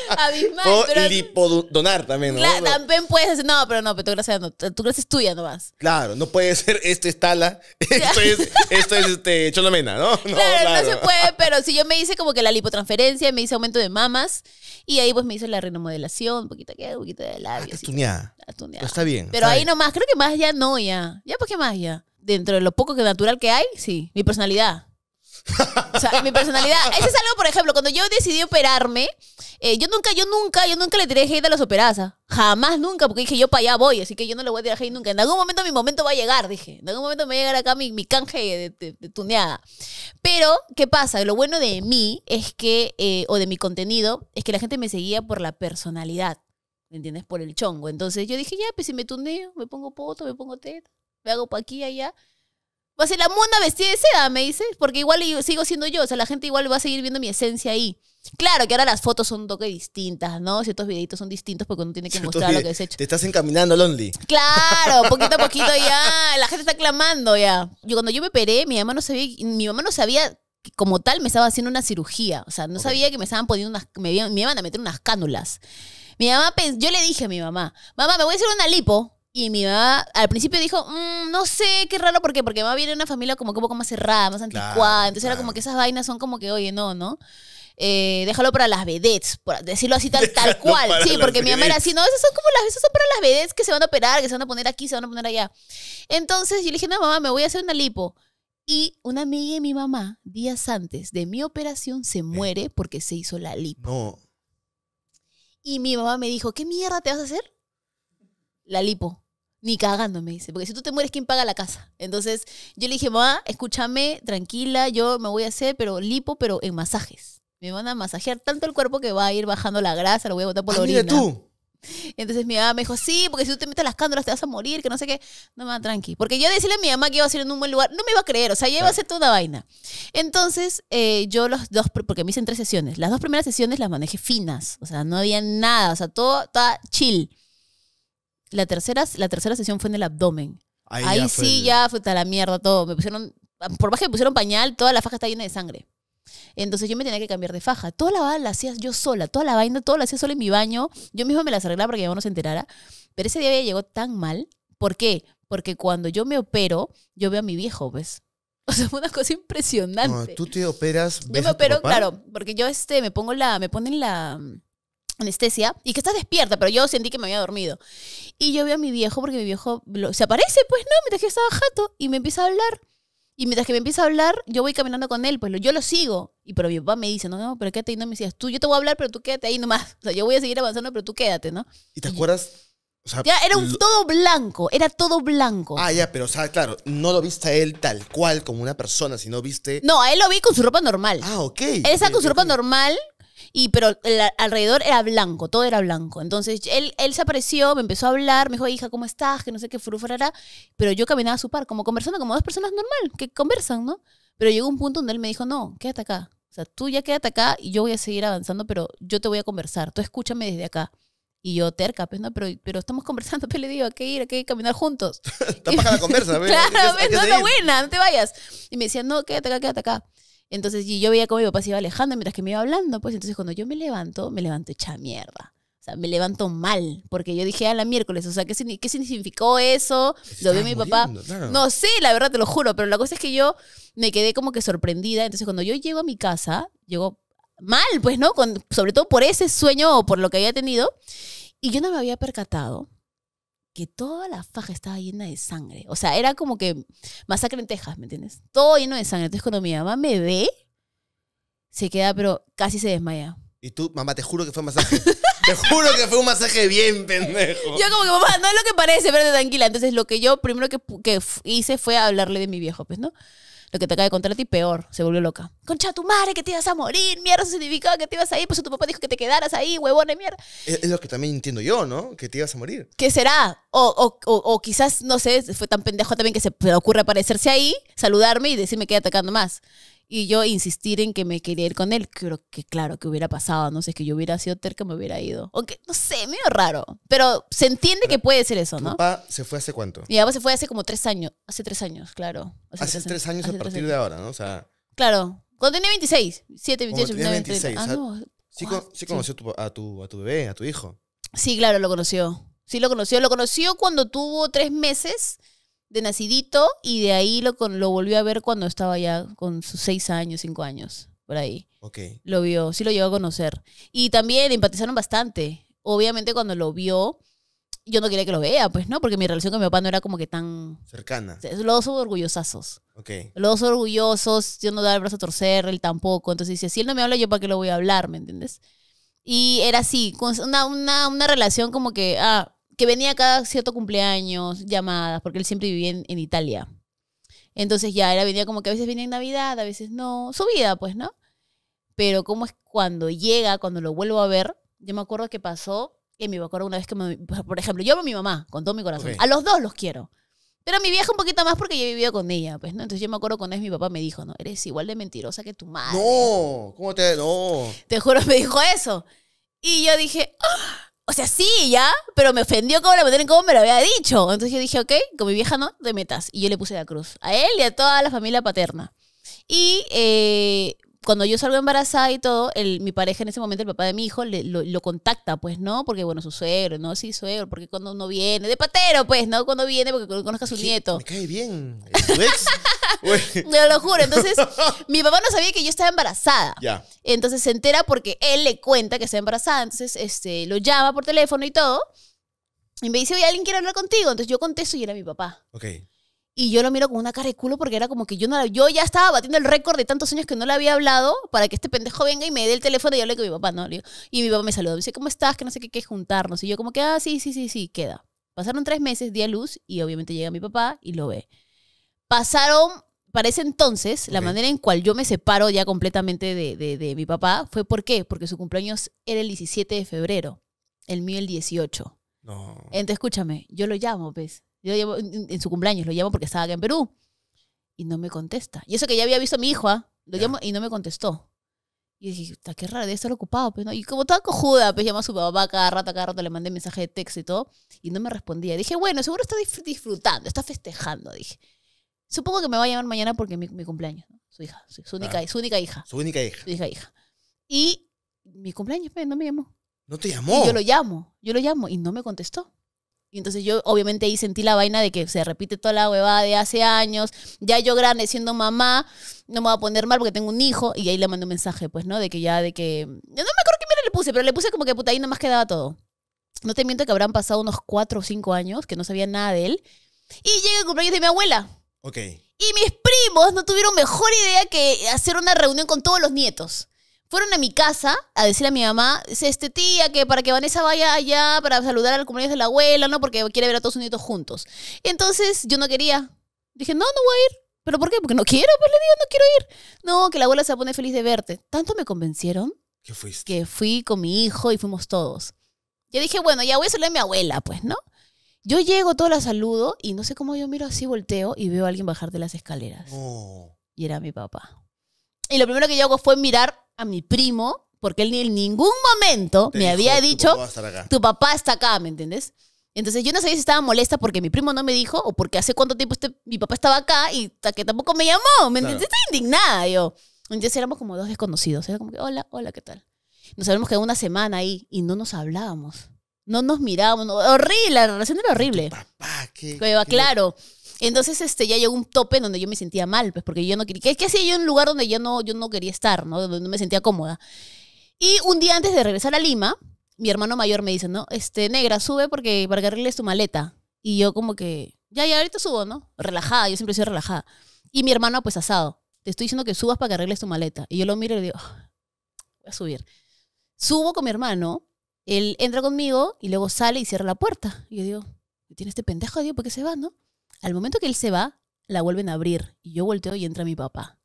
<laughs> O lipodonar también, ¿no? La, también puedes hacer, no, pero no, pero tu gracias no, tuya nomás. Claro, no puede ser, este es Tala, <laughs> esto es, esto es este, Cholomena, ¿no? <laughs> no claro, no se puede, pero si yo me hice como que la lipotransferencia, me hice aumento de mamas, y ahí pues me hice la renomodelación un poquito aquí, poquito de labios. Atuneada. está bien. Pero ahí nomás, creo que más ya no, ya. Ya, pues qué más ya. Dentro de lo poco que natural que hay, sí, mi personalidad. O sea, mi personalidad. Eso es algo, por ejemplo, cuando yo decidí operarme, eh, yo nunca, yo nunca, yo nunca le tiré hate a las operas Jamás, nunca, porque dije, yo para allá voy, así que yo no le voy a tirar hate nunca. En algún momento mi momento va a llegar, dije. En algún momento me va a llegar acá mi, mi canje de, tuneada. Pero, ¿qué pasa? Lo bueno de mí es que, eh, o de mi contenido, es que la gente me seguía por la personalidad. ¿Me entiendes? Por el chongo. Entonces yo dije, ya, pues si me tuneo, me pongo poto, me pongo teta, me hago pa' aquí, allá Va a ser la mona vestida de seda, me dices, porque igual sigo siendo yo, o sea, la gente igual va a seguir viendo mi esencia ahí. Claro que ahora las fotos son un toque distintas, ¿no? Ciertos videitos son distintos porque uno tiene que mostrar lo que has hecho. Te estás encaminando, Lonely. Claro, <laughs> poquito a poquito ya, la gente está clamando ya. Yo cuando yo me operé, mi mamá no sabía, mi mamá no sabía como tal me estaba haciendo una cirugía, o sea, no sabía que me estaban poniendo unas me, me iban a meter unas cánulas. Mi mamá, yo le dije a mi mamá, "Mamá, me voy a hacer una lipo." Y mi mamá al principio dijo, mm, no sé, qué raro, ¿por qué? Porque mi mamá viene de una familia como que un poco más cerrada, más anticuada. entonces era como que esas vainas son como que, oye, no, ¿no? Eh, déjalo para las vedettes, por decirlo así tal, tal <laughs> cual. Sí, porque mi mamá era así, no, esas son como las, esas para las vedettes que se van a operar, que se van a poner aquí, se van a poner allá. Entonces yo le dije, no, mamá, me voy a hacer una lipo. Y una amiga de mi mamá, días antes de mi operación, se muere porque se hizo la lipo. No. Y mi mamá me dijo, ¿qué mierda te vas a hacer? La lipo. Ni cagando, me dice. Porque si tú te mueres, ¿quién paga la casa? Entonces yo le dije, mamá, escúchame, tranquila, yo me voy a hacer, pero lipo, pero en masajes. Me van a masajear tanto el cuerpo que va a ir bajando la grasa, lo voy a botar por la ah, orina. tú! Entonces mi mamá me dijo, sí, porque si tú te metes las cándulas te vas a morir, que no sé qué. No, mamá, tranqui. Porque yo decirle a mi mamá que iba a ser en un buen lugar, no me iba a creer, o sea, ya iba a ser toda vaina. Entonces, eh, yo los dos, porque me hice en tres sesiones, las dos primeras sesiones las manejé finas, o sea, no había nada, o sea, todo estaba chill. La tercera, la tercera sesión fue en el abdomen. Ahí, sí ya fue hasta la mierda todo. Me pusieron, por más que me pusieron pañal, toda la faja está llena de sangre. Entonces yo me tenía que cambiar de faja. Toda la vaina la hacía yo sola, toda la vaina, todo la hacía sola en mi baño. Yo misma me las arreglaba para que no se enterara. Pero ese día ya llegó tan mal. ¿Por qué? Porque cuando yo me opero, yo veo a mi viejo, ¿ves? Pues. <laughs> O sea, fue una cosa impresionante. No, tú te operas. Ves yo me opero, claro, porque yo este, me pongo la, me ponen la, anestesia y que estás despierta, pero yo sentí que me había dormido. Y yo veo a mi viejo porque mi viejo se aparece, pues no, mientras que estaba jato y me empieza a hablar. Y mientras que me empieza a hablar, yo voy caminando con él, pues yo lo sigo. Y pero mi papá me dice, no, no, pero quédate ahí, no me decías tú, yo te voy a hablar, pero tú quédate ahí nomás. O sea, yo voy a seguir avanzando, pero tú quédate, ¿no? ¿Y te acuerdas? O sea, ya, era un, todo blanco, era todo blanco. Ah, ya, pero, o sea, claro, no lo viste a él tal cual como una persona, sino viste... No, a él lo vi con su ropa normal. Ah, ok. Él con su ropa normal, y pero alrededor era blanco, todo era blanco. Entonces él, él se apareció, me empezó a hablar, me dijo, hija, ¿cómo estás? Que no sé qué furufurará. Pero yo caminaba a su par, como conversando, como dos personas normal, que conversan, ¿no? Pero llegó un punto donde él me dijo, no, quédate acá. O sea, tú ya quédate acá y yo voy a seguir avanzando, pero yo te voy a conversar. Tú escúchame desde acá. Y yo, terca, pues, Pero, pero estamos conversando, <laughs> pero pues, le digo, hay que ir, hay que caminar juntos. <laughs> Está la conversa, <laughs> claro, pues, no, buena, no te vayas. Y me decía, no, quédate acá, quédate acá. Entonces, yo veía cómo mi papá se iba alejando mientras que me iba hablando, pues entonces cuando yo me levanto, me levanto hecha mierda. O sea, me levanto mal, porque yo dije a ah, la miércoles, o sea, ¿qué, qué significó eso? Lo vio mi papá. No sé, la verdad te lo juro, pero la cosa es que yo me quedé como que sorprendida. Entonces, cuando yo llego a mi casa, llego mal, pues, ¿no? Con, sobre todo por ese sueño o por lo que había tenido. Y yo no me había percatado que toda la faja estaba llena de sangre. O sea, era como que masacre en Texas, ¿me entiendes? Todo lleno de sangre. Entonces cuando mi mamá me ve, se queda, pero casi se desmaya. Y tú, mamá, te juro que fue un masaje. <laughs> te juro que fue un masaje bien pendejo. Yo como que, mamá, no es lo que parece, pero tranquila. Entonces lo que yo primero que, hice fue hablarle de mi viejo, pues, ¿no? lo que te acaba contra ti, peor, se volvió loca. Concha tu madre, que te ibas a morir, mierda, eso significaba que te ibas ahí ir, eso pues, tu papá dijo que te quedaras ahí, huevón de mierda. Es, lo que también entiendo yo, ¿no? Que te ibas a morir. ¿Qué será? O, quizás, no sé, fue tan pendejo también que se le ocurre aparecerse ahí, saludarme y decirme que atacando más y yo insistir en que me quería ir con él, creo que claro que hubiera pasado, no sé, es que yo hubiera sido terca, me hubiera ido. Aunque, no sé, medio raro, pero se entiende que puede ser eso, ¿no? papá se fue hace cuánto? Mi papá se fue hace como tres años, hace tres años, claro. Hace, tres, años, a partir de ahora, ¿no? O sea... Claro, cuando tenía 26, 7, 28, 29, no. Sí, sí conoció a tu bebé, a tu hijo. Sí, claro, lo conoció. Sí, lo conoció. Lo conoció cuando tuvo tres meses de nacidito y de ahí lo, con, lo volvió a ver cuando estaba ya con sus seis años, cinco años, por ahí. Ok. Lo vio, sí lo llegó a conocer. Y también empatizaron bastante. Obviamente cuando lo vio, yo no quería que lo vea, pues, ¿no? Porque mi relación con mi papá no era como que tan... Cercana. Los dos son Los dos orgullosos, yo no daba el brazo a torcer, él tampoco. Entonces dice, si él no me habla, yo para qué lo voy a hablar, ¿me entiendes? Y era así, una, una, una relación como que, ah, que venía cada cierto cumpleaños, llamadas, porque él siempre vivía en, Italia. Entonces ya era venía como que a veces venía en Navidad, a veces no, su vida, pues, ¿no? Pero cómo es cuando llega, cuando lo vuelvo a ver, yo me acuerdo que pasó, Que me acuerdo una vez que, me, por ejemplo, yo amo a mi mamá con todo mi corazón. A los dos los quiero. Pero a mi vieja un poquito más porque yo he vivido con ella, pues, ¿no? Entonces yo me acuerdo cuando es mi papá me dijo, no, eres igual de mentirosa que tu madre. No, ¿cómo te...? No. Te juro, <laughs> me dijo eso. Y yo dije, ¡Ah! O sea, sí, ya, pero me ofendió como la manera en cómo me lo había dicho. Entonces yo dije, ok, con mi vieja no de metas. Y yo le puse la cruz. A él y a toda la familia paterna. Y eh, cuando yo salgo embarazada y todo, el, mi pareja en ese momento, el papá de mi hijo, lo, contacta, pues, ¿no? Porque, bueno, su suegro, ¿no? Sí, suegro, porque cuando uno viene, de patero, pues, ¿no? Cuando viene, porque conozca a su nieto. Me cae bien. Eh, <laughs> lo juro. Entonces, <laughs> mi papá no sabía que yo estaba embarazada. Ya. Entonces se entera porque él le cuenta que estaba embarazada. Entonces, este, lo llama por teléfono y todo. Y me dice, oye, alguien quiere hablar contigo. Entonces yo contesto y era mi papá. Ok. Y yo lo miro con una cara de culo porque era como que yo no yo ya estaba batiendo el récord de tantos años que no le había hablado para que este pendejo venga y me dé el teléfono y yo le digo a mi papá, no, y mi papá me saluda, me dice, "¿Cómo estás? Que no sé qué, qué juntarnos." Y yo como que, "Ah, sí, sí, sí, sí, queda." Pasaron tres meses, día luz y obviamente llega mi papá y lo ve. Pasaron para ese entonces, la manera en cual yo me separo ya completamente de, de, mi papá fue por qué? Porque su cumpleaños era el 17 de febrero, el mío el 18. No. Entonces, escúchame, yo lo llamo, pues. Yo en su cumpleaños lo llamo porque estaba acá en Perú. Y no me contesta. Y eso que ya había visto a mi hijo, ¿ah? Lo llamo y no me contestó. Y dije, está qué raro, debe estar ocupado, pues, Y como toda cojuda, pues llamó a su papá cada rato, cada rato le mandé mensaje de texto y todo, y no me respondía. Dije, bueno, seguro está disfrutando, está festejando, dije. Supongo que me va a llamar mañana porque es mi, cumpleaños, Su hija, su, única, única, hija. Su única hija. Su única hija. Y mi cumpleaños, pues, no me llamó. ¿No te llamó? yo lo llamo, yo lo llamo y no me contestó. Y entonces yo obviamente ahí sentí la vaina de que se repite toda la huevada de hace años. Ya yo grande siendo mamá, no me voy a poner mal porque tengo un hijo. Y ahí le mandé un mensaje, pues, ¿no? De que ya, de que... No me acuerdo qué mira le puse, pero le puse como que puta, ahí nada más quedaba todo. No te miento que habrán pasado unos cuatro o cinco años que no sabía nada de él. Y llega el cumpleaños de mi abuela. Ok. Y mis primos no tuvieron mejor idea que hacer una reunión con todos los nietos. Fueron a mi casa a decirle a mi mamá, este tía, que para que Vanessa vaya allá para saludar al cumpleaños de la abuela, ¿no? Porque quiere ver a todos sus nietos juntos. entonces yo no quería. Dije, no, no voy a ir. ¿Pero por qué? Porque no quiero, pues le digo, no quiero ir. No, que la abuela se pone feliz de verte. Tanto me convencieron. ¿Qué fui Que fui con mi hijo y fuimos todos. Yo dije, bueno, ya voy a saludar a mi abuela, pues, ¿no? Yo llego, todo la saludo y no sé cómo yo miro así, volteo y veo a alguien bajar de las escaleras. Oh. Y era mi papá. Y lo primero que yo hago fue mirar a mi primo, porque él ni en ningún momento me había dicho, tu papá, está acá, ¿me entiendes? Entonces yo no sabía si estaba molesta porque mi primo no me dijo o porque hace cuánto tiempo este, mi papá estaba acá y que tampoco me llamó, ¿me entiendes? estaba indignada yo. Entonces éramos como dos desconocidos, era como que, hola, hola, ¿qué tal? Nos habíamos quedado una semana ahí y no nos hablábamos. No nos mirábamos. horrible, la relación era horrible. Papá, qué, Claro. Entonces, este, ya llegó un tope donde yo me sentía mal, pues, porque yo no quería, Es que hacía yo un lugar donde yo no, yo no quería estar, ¿no? Donde no me sentía cómoda. Y un día antes de regresar a Lima, mi hermano mayor me dice, ¿no? Este, negra, sube porque para que arregles tu maleta. Y yo como que, ya, ya, ahorita subo, ¿no? Relajada, yo siempre soy relajada. Y mi hermano, pues, asado. Te estoy diciendo que subas para que arregles tu maleta. Y yo lo miro y le digo, ah, voy a subir. Subo con mi hermano, él entra conmigo y luego sale y cierra la puerta. Y yo digo, tiene este pendejo, Dios, ¿por qué se va, no? Al momento que él se va, la vuelven a abrir y yo volteo y entra mi papá.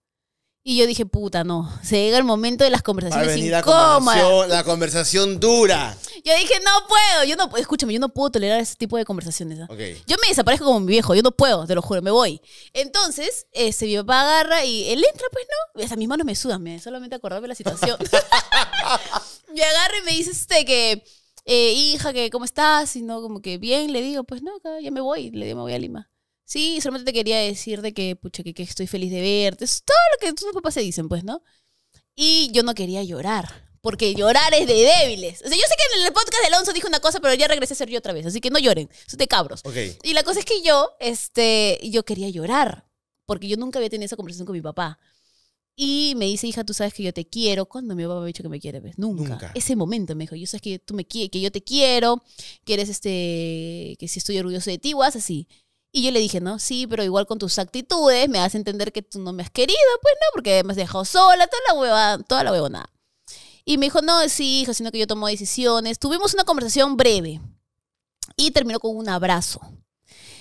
Y yo dije, puta, no. Se llega el momento de las conversaciones incómodas. La conversación, la conversación dura. Yo dije, no puedo. Yo no, escúchame, yo no puedo tolerar ese tipo de conversaciones. Yo me desaparezco como mi viejo. Yo no puedo, te lo juro, me voy. Entonces, se este, mi papá agarra y él entra, pues no. A mis manos me sudan, me solamente acordarme la situación. <laughs> me agarra y me dice, este, que, eh, hija, que, ¿cómo estás? Y no, como que bien, le digo, pues no, ya me voy. Le digo, me voy a Lima. Sí, solamente te quería decir de que, pucha, que, que estoy feliz de verte. Es todo lo que tus papás se dicen, pues, ¿no? Y yo no quería llorar, porque llorar es de débiles. O sea, yo sé que en el podcast de Alonso dijo una cosa, pero ya regresé a ser yo otra vez, así que no lloren, son de cabros. Y la cosa es que yo, este, yo quería llorar, porque yo nunca había tenido esa conversación con mi papá. Y me dice, hija, tú sabes que yo te quiero. cuando mi papá me ha dicho que me quiere? Pues, nunca. Ese momento me dijo, yo sabes que tú me que yo te quiero, que eres este, que si estoy orgulloso de ti, o así. Y yo le dije, no, sí, pero igual con tus actitudes me haces entender que tú no me has querido, pues no, porque me has dejado sola, toda la hueva, toda la huevonada. Y me dijo, no, sí, hija, sino que yo tomo decisiones. Tuvimos una conversación breve y terminó con un abrazo.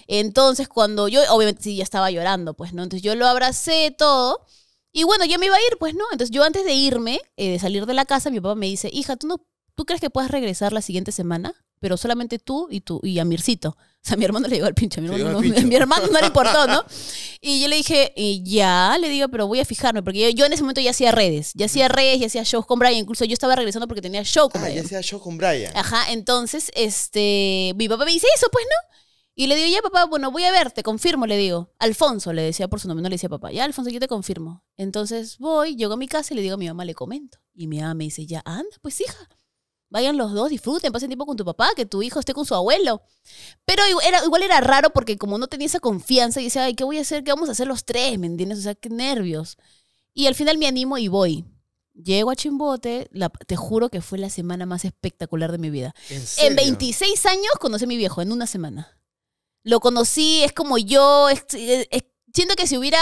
Entonces, cuando yo, obviamente, sí, ya estaba llorando, pues, ¿no? Entonces yo lo abracé todo. Y bueno, yo me iba a ir, pues, ¿no? Entonces yo antes de irme, eh, de salir de la casa, mi papá me dice, hija, ¿tú, no, ¿tú crees que puedas regresar la siguiente semana? pero solamente tú y tú y a Mircito. O sea, mi hermano le llegó al pinche a mi hermano, no, <laughs> mi hermano no le importó, ¿no? <laughs> Y yo le dije, ya, le digo, pero voy a fijarme, porque yo, en ese momento ya hacía redes, ya hacía redes, ya hacía shows con Brian, incluso yo estaba regresando porque tenía show con ah, ya hacía show con Brian. Ajá, entonces, este, mi papá me dice eso, pues, ¿no? Y le digo, ya papá, bueno, voy a verte, confirmo, le digo. Alfonso, le decía por su nombre, no le decía papá, ya Alfonso, yo te confirmo. Entonces voy, llego a mi casa y le digo a mi mamá, le comento. Y mi mamá me dice, ya anda, pues hija. Vayan los dos, disfruten, pasen tiempo con tu papá, que tu hijo esté con su abuelo. Pero era, igual era raro porque como no tenía esa confianza, y decía, ay, ¿qué voy a hacer? ¿Qué vamos a hacer los tres? ¿Me entiendes? O sea, qué nervios. Y al final me animo y voy. Llego a Chimbote, te juro que fue la semana más espectacular de mi vida. En, 26 años conocí a mi viejo, en una semana. Lo conocí, es como yo, siento que si hubiera,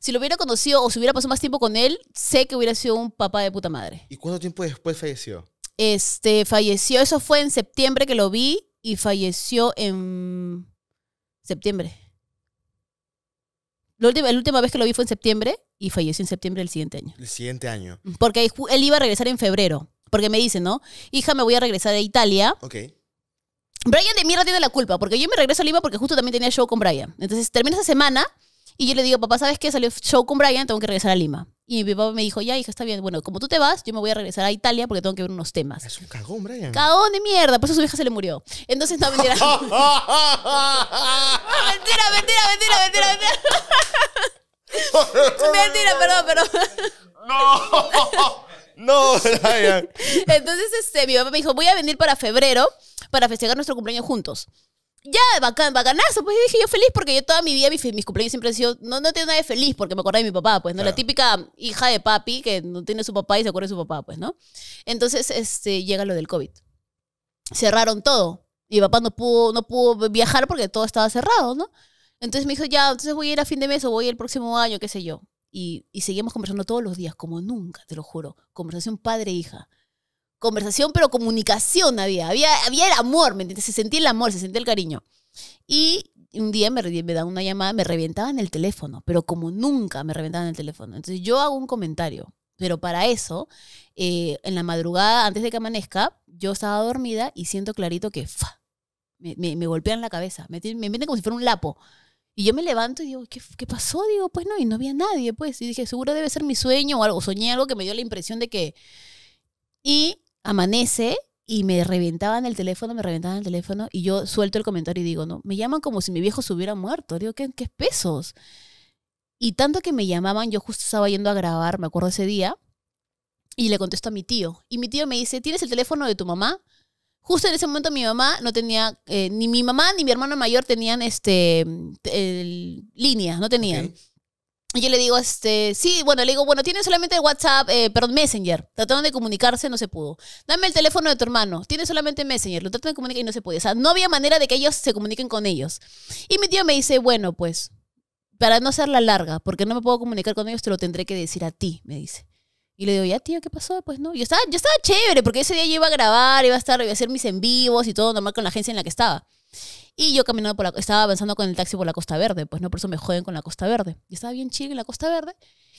si lo hubiera conocido o si hubiera pasado más tiempo con él, sé que hubiera sido un papá de puta madre. ¿Y cuánto tiempo después falleció? Este, falleció, eso fue en septiembre que lo vi y falleció en septiembre. La última, vez que lo vi fue en septiembre y falleció en septiembre del siguiente año. El siguiente año. Mm, porque él iba a regresar en febrero. Porque me dice, ¿no? Hija, me voy a regresar a Italia. Ok. Brian de mierda tiene la culpa, porque yo me regreso a Lima porque justo también tenía show con Brian. Entonces termina esa semana y yo le digo, papá, ¿sabes qué? Salió show con Brian, tengo que regresar a Lima. Y mi papá me dijo, ya hija, está bien, bueno, como tú te vas, yo me voy a regresar a Italia porque tengo que ver unos temas. Es un cagón, Brian. Cagón de mierda, por eso su hija se le murió. Entonces, no, mentira. <laughs> <laughs> mentira, mentira, mentira, mentira, mentira. <laughs> mentira, perdón, perdón. no. No, Brian. Entonces, este, mi papá me dijo, voy a venir para febrero para festejar nuestro cumpleaños juntos ya, bacán, bacanazo. Pues dije yo feliz porque yo toda mi vida, mis, mis cumpleaños siempre han sido, no, no tengo nada de feliz porque me acordé de mi papá, pues, ¿no? La típica hija de papi que no tiene su papá y se acuerda de su papá, pues, ¿no? Entonces, este, llega lo del COVID. Cerraron todo. Y mi papá no pudo, no pudo viajar porque todo estaba cerrado, ¿no? Entonces me dijo, ya, entonces voy a ir a fin de mes o voy el próximo año, qué sé yo. Y, y seguimos conversando todos los días, como nunca, te lo juro. Conversación padre-hija conversación, pero comunicación había. Había, había el amor, ¿me Se sentía el amor, se sentía el cariño. Y un día me, me da una llamada, me en el teléfono, pero como nunca me reventaban el teléfono. Entonces yo hago un comentario, pero para eso, eh, en la madrugada, antes de que amanezca, yo estaba dormida y siento clarito que me, me, golpean la cabeza, me, me meten como si fuera un lapo. Y yo me levanto y digo, ¿qué, ¿qué, pasó? Digo, pues no, y no había nadie, pues. Y dije, seguro debe ser mi sueño o algo. Soñé algo que me dio la impresión de que... Y amanece y me reventaban el teléfono, me reventaban el teléfono y yo suelto el comentario y digo, no, me llaman como si mi viejo se hubiera muerto, digo, qué, qué pesos? Y tanto que me llamaban, yo justo estaba yendo a grabar, me acuerdo ese día, y le contesto a mi tío. Y mi tío me dice, ¿tienes el teléfono de tu mamá? Justo en ese momento mi mamá no tenía, eh, ni mi mamá ni mi hermano mayor tenían este, el, líneas, no tenían. Y yo le digo, este, sí, bueno, le digo, bueno, tiene solamente WhatsApp, eh, perdón, Messenger. Trataron de comunicarse, no se pudo. Dame el teléfono de tu hermano. Tiene solamente Messenger. Lo trataron de comunicar y no se pudo. O sea, no había manera de que ellos se comuniquen con ellos. Y mi tío me dice, bueno, pues, para no hacerla larga, porque no me puedo comunicar con ellos, te lo tendré que decir a ti, me dice. Y le digo, ya tío, ¿qué pasó? Pues no. Yo estaba, yo estaba chévere, porque ese día yo iba a grabar, iba a estar, iba a hacer mis en vivos y todo normal con la agencia en la que estaba. Y yo caminando por la, estaba avanzando con el taxi por la Costa Verde, pues no, por eso me joden con la Costa Verde. Yo estaba bien chido en la Costa Verde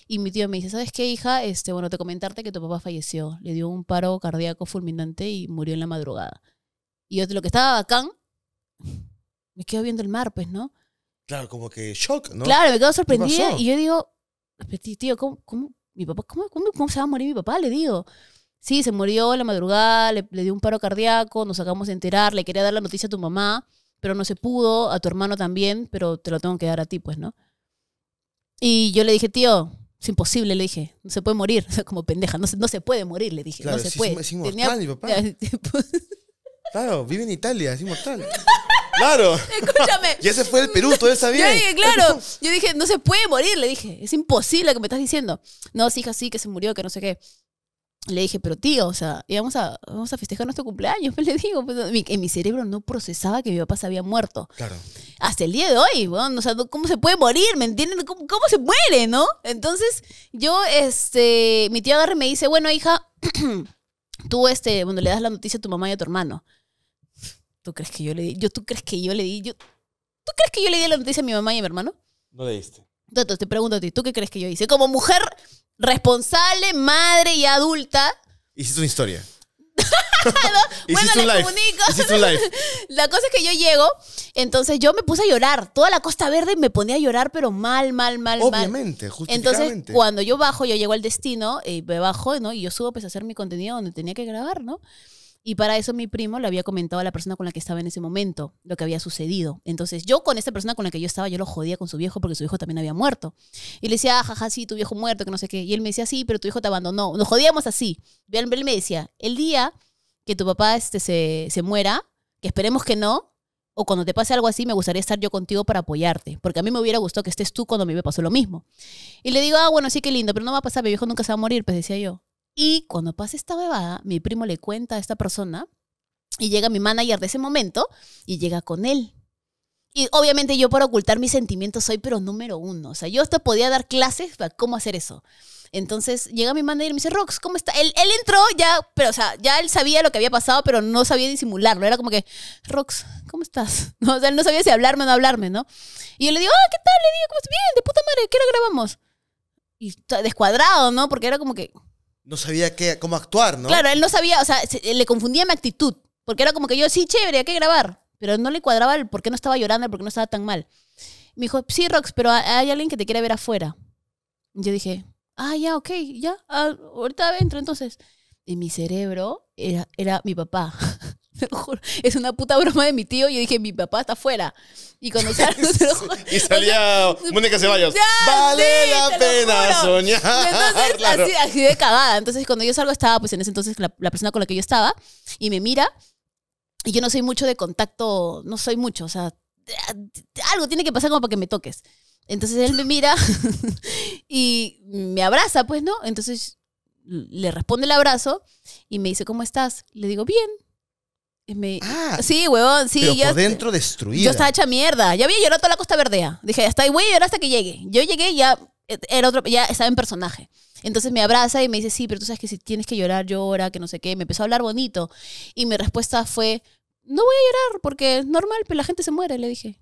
y mi tío me dice, ¿sabes qué, hija? Este, bueno, te comentarte que tu papá falleció, le dio un paro cardíaco fulminante y murió en la madrugada. Y yo, lo que estaba bacán, me quedo viendo el mar, pues, ¿no? Claro, como que shock, ¿no? Claro, me quedo sorprendida y yo digo, tío, ¿cómo, cómo mi papá, cómo se va a morir mi papá? Le digo sí, se murió en la madrugada, le, dio un paro cardíaco, nos acabamos de enterar, le quería dar la noticia a tu mamá, pero no se pudo, a tu hermano también, pero te lo tengo que dar a ti, pues, ¿no? Y yo le dije, tío, es imposible, le dije, no se puede morir, sea, <laughs> como pendeja, no se, no se puede morir, le dije, no se puede. Es inmortal, mi papá. <laughs> claro, vive en Italia, es inmortal. Claro. Escúchame. <laughs> Ya se fue el Perú, todo está bien. Yo claro. Yo dije, no se puede morir, le dije. Es imposible lo que me estás diciendo. No, sí, hija, sí, que se murió, que no sé qué le dije, pero tío, o sea, íbamos a, vamos a festejar nuestro cumpleaños. <laughs> le digo, pues, en mi cerebro no procesaba que mi papá se había muerto. Claro. Hasta el día de hoy, bueno, o sea, ¿cómo se puede morir? ¿Me entienden? ¿Cómo, se muere, no? Entonces, yo, este, mi tío agarre me dice, bueno, hija, <clears throat> tú, este, cuando le das la noticia a tu mamá y a tu hermano, ¿tú crees que yo le di? Yo, ¿Tú crees que yo le di? ¿Tú crees que yo le di la noticia a mi mamá y a mi hermano? No le diste. Entonces te pregunto ¿tú qué crees que yo hice? Como mujer responsable, madre y adulta. Hiciste una historia. <laughs> bueno, les comunico. <laughs> La cosa es que yo llego, entonces yo me puse a llorar. Toda la Costa Verde me ponía a llorar, pero mal, mal, mal, Obviamente, mal. Entonces, cuando yo bajo, yo llego al destino, y eh, me bajo, ¿no? Y yo subo pues, a hacer mi contenido donde tenía que grabar, ¿no? Y para eso mi primo le había comentado a la persona con la que estaba en ese momento lo que había sucedido. Entonces yo con esta persona con la que yo estaba, yo lo jodía con su viejo porque su viejo también había muerto. Y le decía, ah, sí, tu viejo muerto, que no sé qué. Y él me decía, sí, pero tu hijo te abandonó. Nos jodíamos así. Y él me decía, el día que tu papá este, se, se muera, que esperemos que no, o cuando te pase algo así, me gustaría estar yo contigo para apoyarte, porque a mí me hubiera gustado que estés tú cuando a mí me pasó lo mismo. Y le digo, ah, bueno, sí, qué lindo, pero no va a pasar, mi viejo nunca se va a morir, pues decía yo. Y cuando pasa esta bebada, mi primo le cuenta a esta persona y llega mi manager de ese momento y llega con él. Y obviamente yo para ocultar mis sentimientos soy pero número uno. O sea, yo hasta podía dar clases para cómo hacer eso. Entonces llega mi manager y me dice, Rox, ¿cómo está? Él, él entró ya, pero o sea, ya él sabía lo que había pasado, pero no sabía disimularlo. Era como que, Rox, ¿cómo estás? <laughs> No, o sea, él no sabía si hablarme o no hablarme, ¿no? Y yo le digo, ah, ¿qué tal? Le digo, ¿cómo estás? Bien, de puta madre, ¿qué hora grabamos? Y está descuadrado, ¿no? Porque era como que, no sabía qué, cómo actuar, ¿no? Claro, él no sabía, o sea, eh, le confundía mi actitud. Porque era como que yo, sí, chévere, hay que grabar. Pero no le cuadraba el por qué no estaba llorando, el por qué no estaba tan mal. Me dijo, sí, Rox, pero hay alguien que te quiere ver afuera. Yo dije, ah, ya, ok, ya, ah, ahorita adentro, entonces. Y mi cerebro era, era mi papá. <laughs> Es una puta broma de mi tío. Yo dije, mi papá está afuera. Y cuando salgo, <laughs> Y salía Mónica Ceballos. vale la pena soñar. Entonces, <laughs> así, de cagada. Entonces, cuando yo salgo, estaba, pues en ese entonces, la, la persona con la que yo estaba, y me mira. Y yo no soy mucho de contacto, no soy mucho, o sea, algo tiene que pasar como para que me toques. Entonces él me mira <laughs> y me abraza, pues, ¿no? Entonces le responde el abrazo y me dice, ¿cómo estás? Le digo, bien. Ah, sí, huevón, sí. ya por dentro destruido Yo estaba hecha mierda. Ya había llorado toda la Costa Verdea. Dije, hasta ahí voy a llorar hasta que llegue. Yo llegué ya eh, era otro, ya estaba en personaje. Entonces me abraza y me dice, sí, pero tú sabes que si tienes que llorar, llora, que no sé qué. Me empezó a hablar bonito. Y mi respuesta fue, no voy a llorar porque es normal, pero la gente se muere, le dije.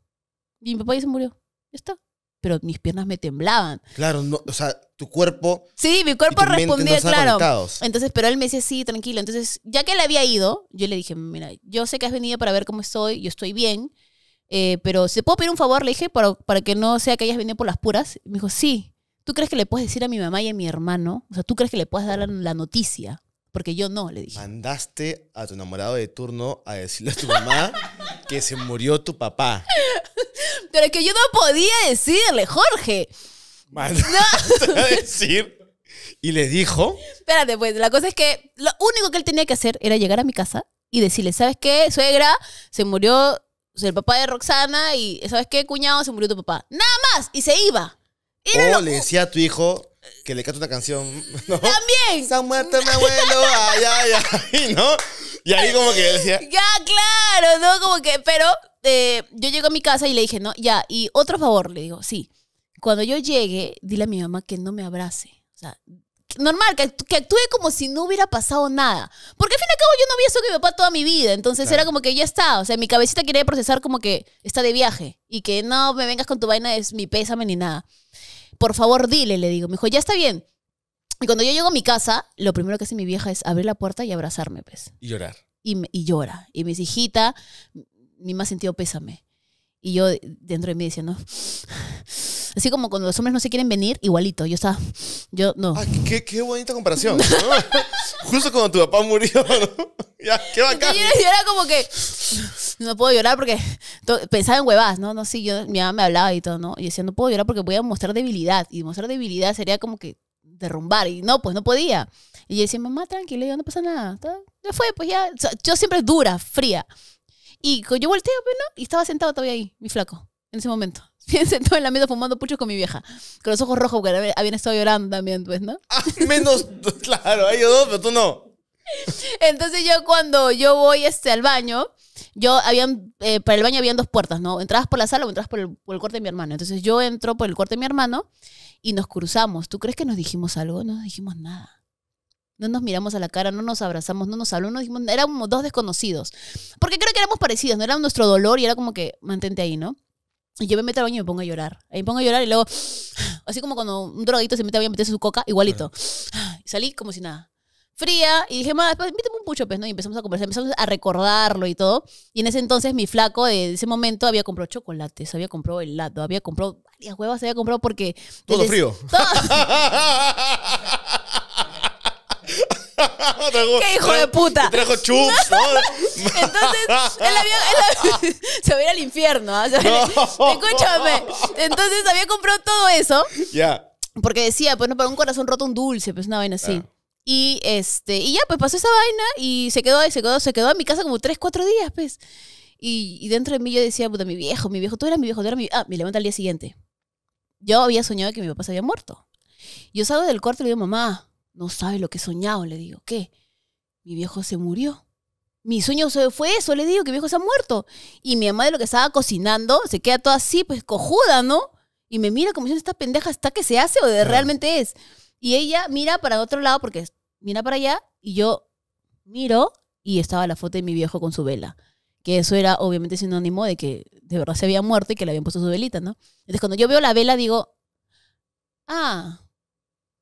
Y mi papá ya se murió. Ya está pero mis piernas me temblaban. Claro, no, o sea, tu cuerpo. Sí, mi cuerpo respondía, claro. Entonces, pero él me decía, sí, tranquilo. Entonces, ya que le había ido, yo le dije, mira, yo sé que has venido para ver cómo estoy, yo estoy bien, eh, pero ¿se puedo pedir un favor? Le dije, para, para que no sea que hayas venido por las puras. Y me dijo, sí. ¿Tú crees que le puedes decir a mi mamá y a mi hermano? O sea, ¿tú crees que le puedes dar la, la noticia? Porque yo no, le dije. Mandaste a tu enamorado de turno a decirle a tu mamá que se murió tu papá. Pero es que yo no podía decirle, Jorge. no <laughs> decir. Y le dijo. Espérate, pues, la cosa es que lo único que él tenía que hacer era llegar a mi casa y decirle, ¿sabes qué? Suegra, se murió el papá de Roxana y, ¿sabes qué, cuñado? Se murió tu papá. Nada más. Y se iba. o le decía a tu hijo que le cante una canción. <laughs> También. Se muerto mi abuelo. Ay, ay, ay. <laughs> ¿No? Y ahí como que decía. Ya, claro, ¿no? Como que, pero yo llego a mi casa y le dije, no, ya, y otro favor, le digo, sí. Cuando yo llegue, dile a mi mamá que no me abrace. O sea, normal, que, que actúe como si no hubiera pasado nada. Porque al fin y al cabo yo no había eso que mi papá toda mi vida. Entonces era como que ya está. O sea, mi cabecita quería procesar como que está de viaje y que no me vengas con tu vaina, es mi pésame ni nada. Por favor, dile, le digo. Me dijo, ya está bien. Y cuando yo llego a mi casa, lo primero que hace mi vieja es abrir la puerta y abrazarme, pues. Y llorar. Y, y llora. Y mis hijita, mi más sentido pésame. Y yo dentro de mí diciendo, así como cuando los hombres no se quieren venir, igualito. Yo estaba, yo no. qué, qué bonita comparación. <laughs> Justo cuando tu papá murió, ¿no? <laughs> ya, qué bacán. Y era como que no puedo llorar porque pensaba en huevas, ¿no? No sí, yo, mi mamá me hablaba y todo, ¿no? Y decía, no puedo llorar porque voy a mostrar debilidad. Y mostrar debilidad sería como que derrumbar. Y no, pues no podía. Y yo decía, mamá, tranquila, ya no pasa nada. Ya fue, pues ya. yo siempre dura, fría. Y yo volteo, pero no, y estaba sentado todavía ahí, mi flaco, en ese momento. <laughs> sentado en la mesa fumando puchos con mi vieja. Con los ojos rojos, porque habían estado llorando también, pues, ¿no? Ah, menos, <laughs> claro, hay ellos dos, pero tú no. Entonces yo cuando yo voy este, al baño, yo habían, eh, para el baño habían dos puertas, ¿no? Entrabas por la sala o entrabas por el, cuarto corte de mi hermano. Entonces yo entro por el corte de mi hermano y nos cruzamos. ¿Tú crees que nos dijimos algo? No nos dijimos nada. No nos miramos a la cara, no nos abrazamos, no nos hablamos, éramos dos desconocidos. Porque creo que éramos parecidos, no era nuestro dolor y era como que mantente ahí, ¿no? Y yo me meto al baño y me pongo a llorar. Ahí me pongo a llorar y luego, así como cuando un drogadito se mete a baño su coca, igualito. salí como si nada fría y dije, más, después invítame un pucho, pues, ¿no? Y empezamos a conversar, empezamos a recordarlo y todo. Y en ese entonces mi flaco de ese momento había comprado chocolates, había comprado helado, había comprado varias huevas, había comprado porque... Todo frío. Todo... <laughs> <laughs> ¡Qué hijo de puta! Trajo chups, <laughs> Entonces, él había, <laughs> se va a ir al infierno. ¿ah? Escúchame. Entonces, había comprado todo eso. Ya. Porque decía, pues no, para un corazón roto, un dulce, pues una vaina así. Ah. Y este, y ya, pues pasó esa vaina y se quedó ahí, se quedó, se quedó en mi casa como tres, cuatro días, pues. Y, dentro de mí yo decía, puta, mi viejo, mi viejo, tú eras mi viejo, tú eras mi Ah, me levanta al día siguiente. Yo había soñado que mi papá se había muerto. Yo salgo del cuarto y le digo, mamá, no sabe lo que he soñado, le digo. ¿Qué? Mi viejo se murió. Mi sueño fue eso, le digo, que mi viejo se ha muerto. Y mi mamá de lo que estaba cocinando se queda toda así, pues cojuda, ¿no? Y me mira como si esta pendeja está que se hace o de realmente es. Y ella mira para otro lado porque mira para allá y yo miro y estaba la foto de mi viejo con su vela. Que eso era obviamente sinónimo de que de verdad se había muerto y que le habían puesto su velita, ¿no? Entonces cuando yo veo la vela digo, ah,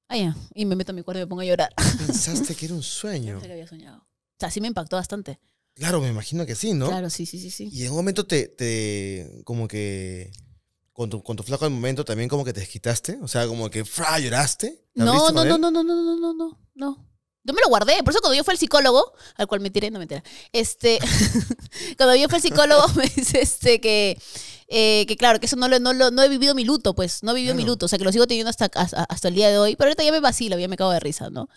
Ah, ya. Y me meto en mi cuarto y me pongo a llorar. <laughs> Pensaste que era un sueño. Pensé había soñado. O sea, sí me impactó bastante. Claro, me imagino que sí, ¿no? Claro, sí, sí, sí, sí. Y en un momento te, como que con tu, flaco del momento también como que te desquitaste, o sea, como que fra, lloraste. No, no, no, no, no, no, no, no, no, no. Yo me lo guardé, por eso cuando yo fui al psicólogo, al cual me tiré, no me tiré, este, <laughs> cuando yo fui al psicólogo <laughs> me dice este que, eh, que claro, que eso no, lo, no, he vivido mi luto, pues, no he vivido mi luto, o sea, que lo sigo teniendo hasta, hasta, el día de hoy, pero ahorita ya me vacilo, ya me cago de risa, ¿no?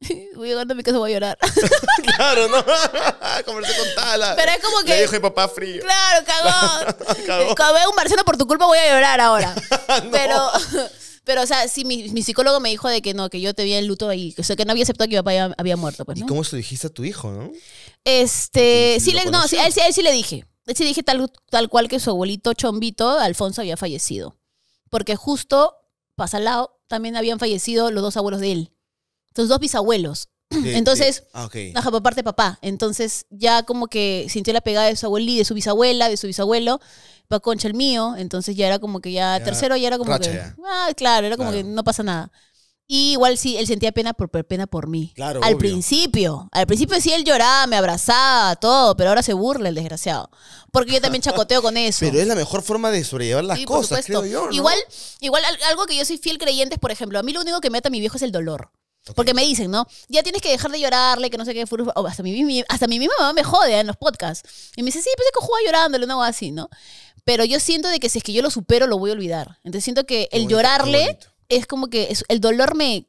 <laughs> Voy llegando a mi casa voy a llorar. <laughs> claro, ¿no? <laughs> Conversé con Tala. Pero es como que. Le dijo papá frío. Claro, cagó cagó eh, Cuando veo un marciano por tu culpa voy a llorar ahora. Pero. Pero, o sea, sí, mi, psicólogo me dijo de que no, que yo te vi en luto ahí. O sea, que no había aceptado que mi papá había, muerto, pues, ¿Y cómo se lo dijiste a tu hijo, no? Este. Sí, le, no, sí, él, a él sí le dije. Sí, dije tal, cual que su abuelito chombito, Alfonso, había fallecido. Porque justo, pasa al lado, también habían fallecido los dos abuelos de él. Sus dos bisabuelos. Entonces, la ah, parte de papá. Entonces, ya como que sintió la pegada de su abuelí, de su bisabuela, de su bisabuelo, para concha el mío. Entonces, ya era como que ya, tercero, ya era como que. Ah, claro, era como que no pasa nada. Y igual sí, él sentía pena por, pena por mí. Claro, al principio. Al principio sí él lloraba, me abrazaba, todo, pero ahora se burla el desgraciado. Porque yo también chacoteo con eso. Pero es la mejor forma de sobrellevar las cosas, creo yo. Igual, igual algo que yo soy fiel creyente es, por ejemplo, a mí lo único que me ata mi viejo es el dolor. Porque me dicen, ¿no? Ya tienes que dejar de llorarle, que no sé qué. hasta, mi, mi misma mamá me jode en los podcasts. Y me dice, sí, pensé que jugaba llorándole, una cosa así, ¿no? Pero yo siento de que si es que yo lo supero, lo voy a olvidar. Entonces siento que el llorarle es como que el dolor me,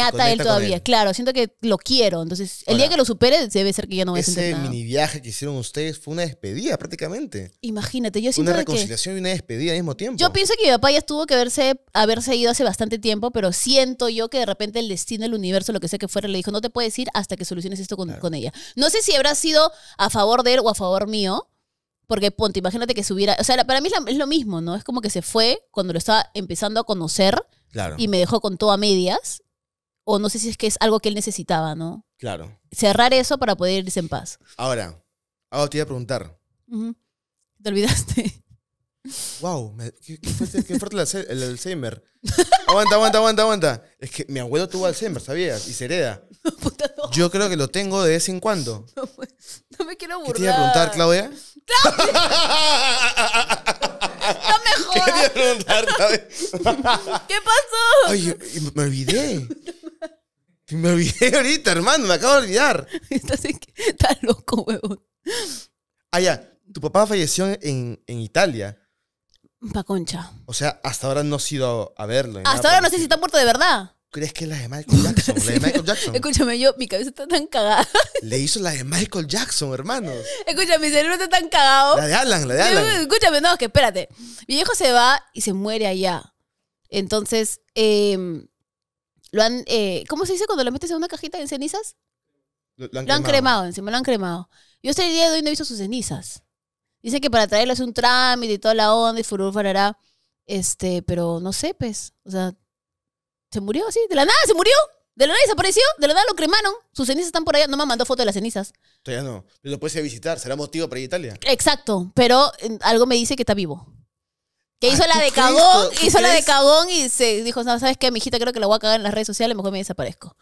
ata a él todavía. Claro, siento que lo quiero. Entonces, el día que lo supere, debe ser que ya no voy a sentir Ese mini viaje que hicieron ustedes fue una despedida prácticamente. Imagínate, yo siento Una reconciliación y una despedida al mismo tiempo. Yo pienso que mi papá ya tuvo que haberse, ido hace bastante tiempo, pero siento yo que de repente el destino, del universo, lo que sea que fuera, le dijo, no te puedes ir hasta que soluciones esto con, con ella. No sé si habrá sido a favor de él o a favor mío, porque ponte, imagínate que se hubiera. O sea, para mí es lo mismo, ¿no? Es como que se fue cuando lo estaba empezando a conocer claro. y me dejó con todo a medias. O no sé si es que es algo que él necesitaba, ¿no? Claro. Cerrar eso para poder irse en paz. Ahora, ahora te iba a preguntar. Te olvidaste. Wow, <laughs> qué, fuerte, el, Alzheimer. aguanta, aguanta, aguanta, aguanta. Es que mi abuelo tuvo Alzheimer, ¿sabías? Y se hereda. <laughs> Yo creo que lo tengo de vez en cuando. No, pues, me quiero burlar. ¿Qué te iba a preguntar, Claudia? ¡No! <laughs> ¿Qué pasó? Ay, me olvidé. Me olvidé <laughs> ahorita, hermano, me acabo de olvidar. Estás, loco, huevón. Ah, ya. Tu papá falleció en, en Italia. Pa' concha. O sea, hasta ahora no he ido a verlo. Hasta ahora no sé si está muerto de verdad crees que es la de <laughs> Michael Jackson? Escúchame, yo, mi cabeza está tan cagada. <laughs> Le hizo la de Michael Jackson, hermanos. Escúchame, mi cerebro está tan cagado. La de Alan, la de Alan. Escúchame, no, que espérate. Mi viejo se va y se muere allá. Entonces, em, lo han, eh, ¿cómo se dice cuando lo metes en una cajita en cenizas? Lo, han, cremado. encima lo han cremado. Yo este el día de hoy no he sus cenizas. Dicen que para traerlo es un trámite y toda la onda y furor farará. Este, pero no sepes O sea, se murió así, de la nada se murió. De la nada desapareció, de la nada lo cremaron. Sus cenizas están por allá. No me mandó foto de las cenizas. Todavía no. Lo puedes a visitar, será motivo para ir a Italia. Exacto, pero eh, algo me dice que está vivo. Que ah, hizo la de cagón, hizo la de cagón y se dijo, no, ¿sabes qué, hijita? Creo que la voy a cagar en las redes sociales, mejor me desaparezco.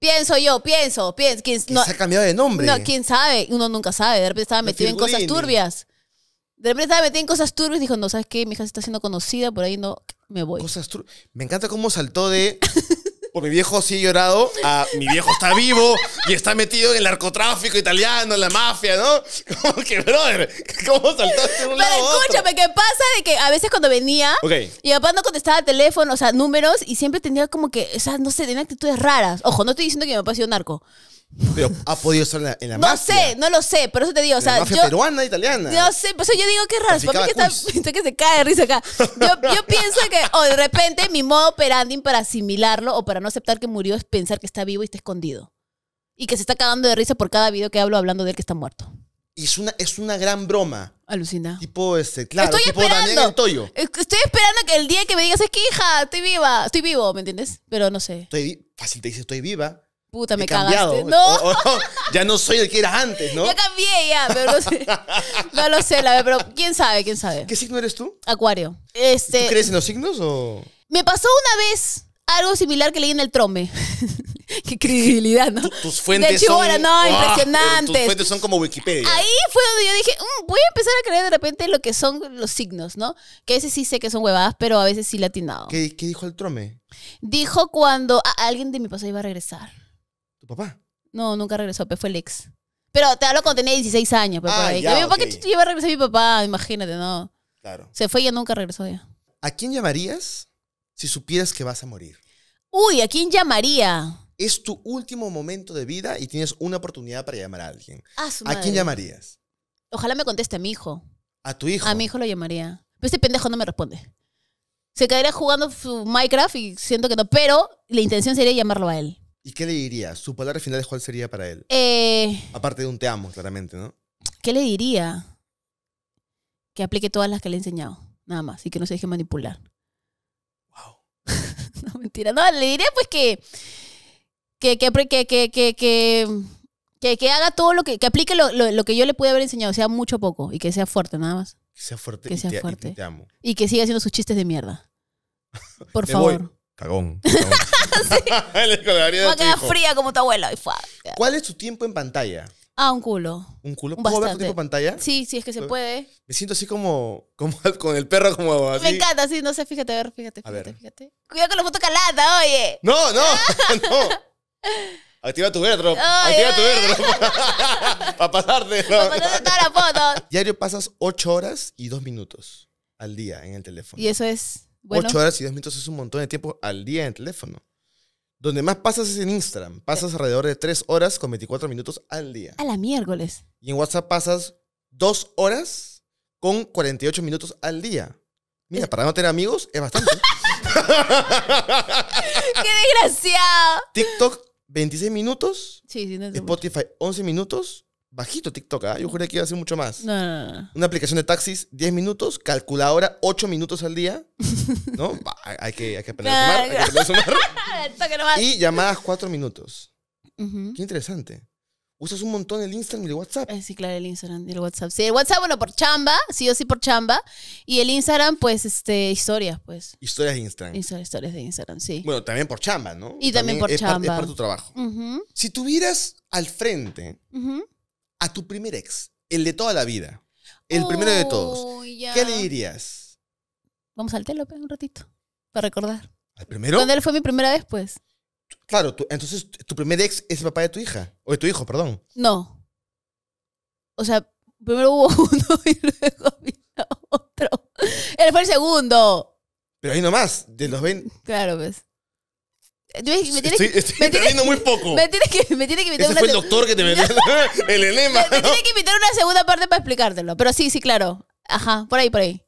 Pienso yo, pienso, pienso. se ha cambiado de nombre. no, quién sabe, uno nunca sabe. De repente estaba metido en cosas turbias. De repente estaba metido en cosas turbias y dijo, no, ¿sabes qué? Mi hija se está siendo conocida, por ahí no, me voy. Cosas me encanta cómo saltó de. Por <laughs> oh, mi viejo sí llorado, a mi viejo está vivo y está metido en el narcotráfico italiano, en la mafia, ¿no? <laughs> Como que, brother, ¿cómo saltaste un lado escúchame, qué pasa de que a veces cuando venía, Ok. y papá no contestaba teléfono, o sea, números, y siempre tenía como que, esas no sé, tenía actitudes raras. Ojo, no estoy diciendo que mi papá ha sido narco. Pero ha podido estar en la, no mafia. No sé, no lo sé, pero eso te digo. o sea, la mafia yo, peruana, italiana. No sé, por eso yo digo que es raro. ¿Por qué que, que se cae de risa acá. Yo, pienso que, o de repente, mi modo operandi para asimilarlo o para no aceptar que murió es pensar que está vivo y está escondido. Y que se está cagando de risa por cada video que hablo hablando de él que está muerto. Y es una, es una gran broma. Alucina. Tipo, este, claro, estoy tipo esperando. Toyo. Estoy esperando que el día que me digas, es que hija, estoy viva, estoy vivo, ¿me entiendes? Pero no sé. fácil te dice, estoy viva puta, me cagaste. No. ya no soy el que era antes, ¿no? Ya cambié ya, pero no sé. No lo sé, la verdad, pero quién sabe, quién sabe. ¿Qué signo eres tú? Acuario. Este ¿Tú crees en los signos o...? Me pasó una vez algo similar que leí en el trome. <laughs> Qué credibilidad, ¿no? Tus fuentes son... ¡Ah! impresionantes. Tus fuentes son como Wikipedia. Ahí fue donde yo dije, mm, voy a empezar a creer de repente lo que son los signos, ¿no? Que a veces sí sé que son huevadas, pero a veces sí latinado. ¿Qué, qué dijo el trome? Dijo cuando alguien de mi pasado iba a regresar papá? No, nunca regresó, pero fue el ex. Pero te hablo cuando tenía 16 años. Pues, ah, papá. a mi papá? Imagínate, ¿no? Claro. Se fue y ya nunca regresó ya. ¿A quién llamarías si supieras que vas a morir? Uy, ¿a quién llamaría? Es tu último momento de vida y tienes una oportunidad para llamar a alguien. ¿A, quién llamarías? Ojalá me conteste a mi hijo. ¿A tu hijo? A mi hijo lo llamaría. Pero este pendejo no me responde. Se quedaría jugando su Minecraft y siento que no. Pero la intención sería llamarlo a él. ¿Y qué le diría? ¿Su palabra final cuál sería para él? Eh, Aparte de un te amo, claramente, ¿no? ¿Qué le diría? Que aplique todas las que le he enseñado, nada más, y que no se deje manipular. Wow. <laughs> no, mentira. No, le diría pues que que, que, que, haga todo lo que, que aplique lo, que yo le pude haber enseñado, sea mucho o poco, y que sea fuerte, nada más. Que sea fuerte, que sea y fuerte. te, amo. y que siga haciendo sus chistes de mierda. <laughs> Por favor. Cagón. <laughs> cagón. <laughs> fría como tu abuela. Y fue. ¿Cuál es tu tiempo en pantalla? Ah, un culo. ¿Un culo? Un ¿Puedo ver tu tiempo en pantalla? Sí, sí, es que se puede. Me siento así como, como <laughs> con el perro, como así. Me encanta, sí, no sé, fíjate, a ver, fíjate, fíjate, fíjate. Cuidado con la foto calada, oye. No, no, ah. no. Activa tu verdro. Activa tu AirDrop. verdro. Para pasarte. ¿no? Para pasarte todas las fotos. Diario pasas ocho horas y dos minutos al día en el teléfono. Y eso es 8 horas y dos minutos es un montón de tiempo al día en teléfono. Donde más pasas es en Instagram. Pasas alrededor de 3 horas con 24 minutos al día. A la miércoles. Y en WhatsApp pasas 2 horas con 48 minutos al día. Mira, para no tener amigos es bastante. <laughs> ¡Qué desgraciado! TikTok, 26 minutos. Sí, sí, no Spotify, 11 minutos. Bajito TikTok, ¿ah? yo juré que iba a ser mucho más. Una aplicación de taxis, 10 minutos, calculadora, 8 minutos al día. ¿No? <laughs> hay, que, hay que aprender a sumar. que <laughs> y llamadas 4 minutos. Qué interesante. Usas un montón el Instagram y el WhatsApp. Eh, sí, claro, el Instagram y el WhatsApp. Sí, el WhatsApp, bueno, por chamba, sí o sí por chamba. Y el Instagram, pues, este, historias, pues. Historias de Instagram. historias de Instagram, sí. Bueno, también por chamba, ¿no? Y también, por chamba. es para tu trabajo. Si tuvieras al frente a tu primer ex, el de toda la vida, el primero de todos, oh, ¿qué le dirías? Vamos al telo pues, un ratito, para recordar. ¿Al primero? Cuando él fue mi primera vez, pues. Claro, entonces tu primer ex es el papá de tu hija, o de tu hijo, perdón. No. O sea, primero hubo <laughs> uno y luego otro. Él fue el segundo. Pero ahí nomás, de los 20. Claro, pues. Eh, me estoy, que, me muy poco. Me tiene que, me que invitar Ese una fue el doctor que te <laughs> el enema. Me, que invitar una segunda parte para explicártelo. Pero sí, sí, claro. Ajá, por ahí, por ahí.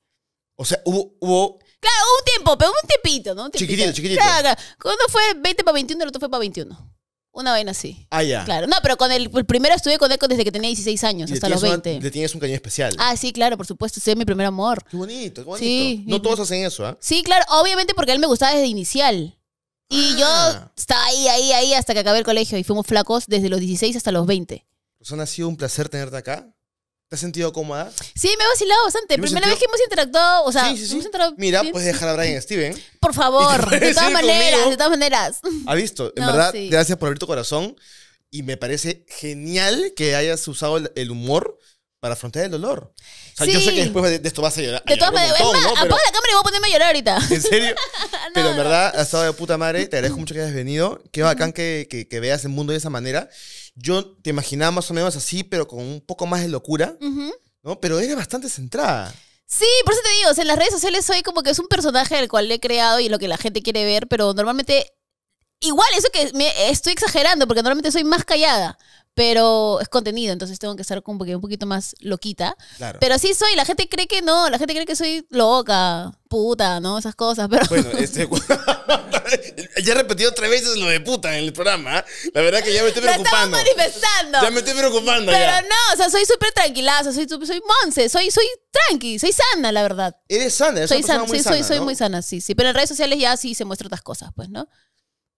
O sea, hubo, hubo Claro, un tiempo, pero un tiempito, ¿no? Chiquitito, chiquitito. Claro, claro. Uno fue 20 para 21, el otro fue para 21. Una vaina así. Ah, ya. Claro. No, pero con el, primero estuve con Deco desde que tenía 16 años, hasta los 20. le tienes un cañón especial. Ah, sí, claro, por supuesto. Ese es mi primer amor. Qué bonito, qué bonito. Sí, no todos hacen eso, ¿ah? ¿eh? Sí, claro. Obviamente porque él me gustaba desde inicial. Y yo ah. estaba ahí, ahí, ahí hasta que acabé el colegio y fuimos flacos desde los 16 hasta los 20. Pues ha sido un placer tenerte acá. ¿Te has sentido cómoda? Sí, me he vacilado bastante. Primera vez que hemos interactuado, o sea, Hemos Mira, puedes dejar a Brian Steven. Por favor, de todas maneras, de todas maneras. Ha visto, en verdad, gracias por abrir tu corazón y me parece genial que hayas usado el humor para afrontar el dolor. O sea, yo sé que después de, esto vas a llorar. todas maneras, apaga la cámara y voy a ponerme a llorar ahorita. <laughs> ¿En serio? <laughs> Pero en verdad, ha de puta madre. Te agradezco mucho que hayas venido. Qué bacán que, que, veas el mundo de esa manera. Yo te imaginaba más o menos así, pero con un poco más de locura, ¿no? Pero eres bastante centrada. Sí, por eso te digo, en las redes sociales soy como que es un personaje del cual le he creado y lo que la gente quiere ver, pero normalmente, igual eso que estoy exagerando, porque normalmente soy más callada, pero es contenido, entonces tengo que estar como un poquito más loquita. Pero así soy, la gente cree que no, la gente cree que soy loca, puta, ¿no? Esas cosas, pero... Bueno, <laughs> este... <laughs> ya he repetido tres veces lo de puta en el programa, ¿eh? La verdad que ya me estoy preocupando. manifestando. Ya me estoy preocupando. Pero no, o sea, soy súper tranquilazo, soy, soy monse, soy, soy tranqui, soy sana, la verdad. Eres sana, eres soy una sana, muy soy, sana, soy, soy muy sana, sí, sí. Pero en redes sociales ya sí se muestran otras cosas, pues, ¿no?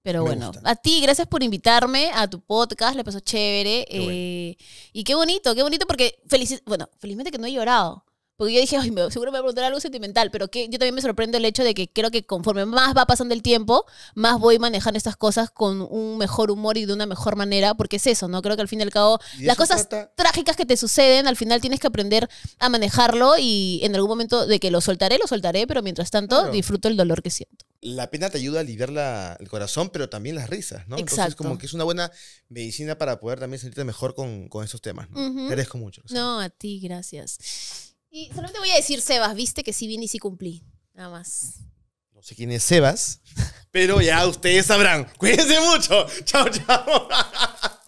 Pero bueno, a ti, gracias por invitarme a tu podcast, le pasó chévere. Eh, y qué bonito, qué bonito porque feliz bueno, felizmente que no he llorado. Porque yo dije, seguro me va a preguntar algo sentimental, pero que yo también me sorprende el hecho de que creo que conforme más va pasando el tiempo, más voy manejando estas cosas con un mejor humor y de una mejor manera, porque es eso, ¿no? Creo que al fin y al cabo, las cosas trágicas que te suceden, al final tienes que aprender a manejarlo y en algún momento de que lo soltaré, lo soltaré, pero mientras tanto disfruto el dolor que siento. La pena te ayuda a aliviar el corazón, pero también las risas, ¿no? Exacto. Entonces, como que es una buena medicina para poder también sentirte mejor con, con esos temas. Te agradezco mucho. No, a ti, gracias. Y solamente voy a decir, Sebas, viste que sí vine y sí cumplí. Nada más. No sé quién es Sebas, <laughs> pero ya ustedes sabrán. Cuídense mucho. Chao, chao. <laughs>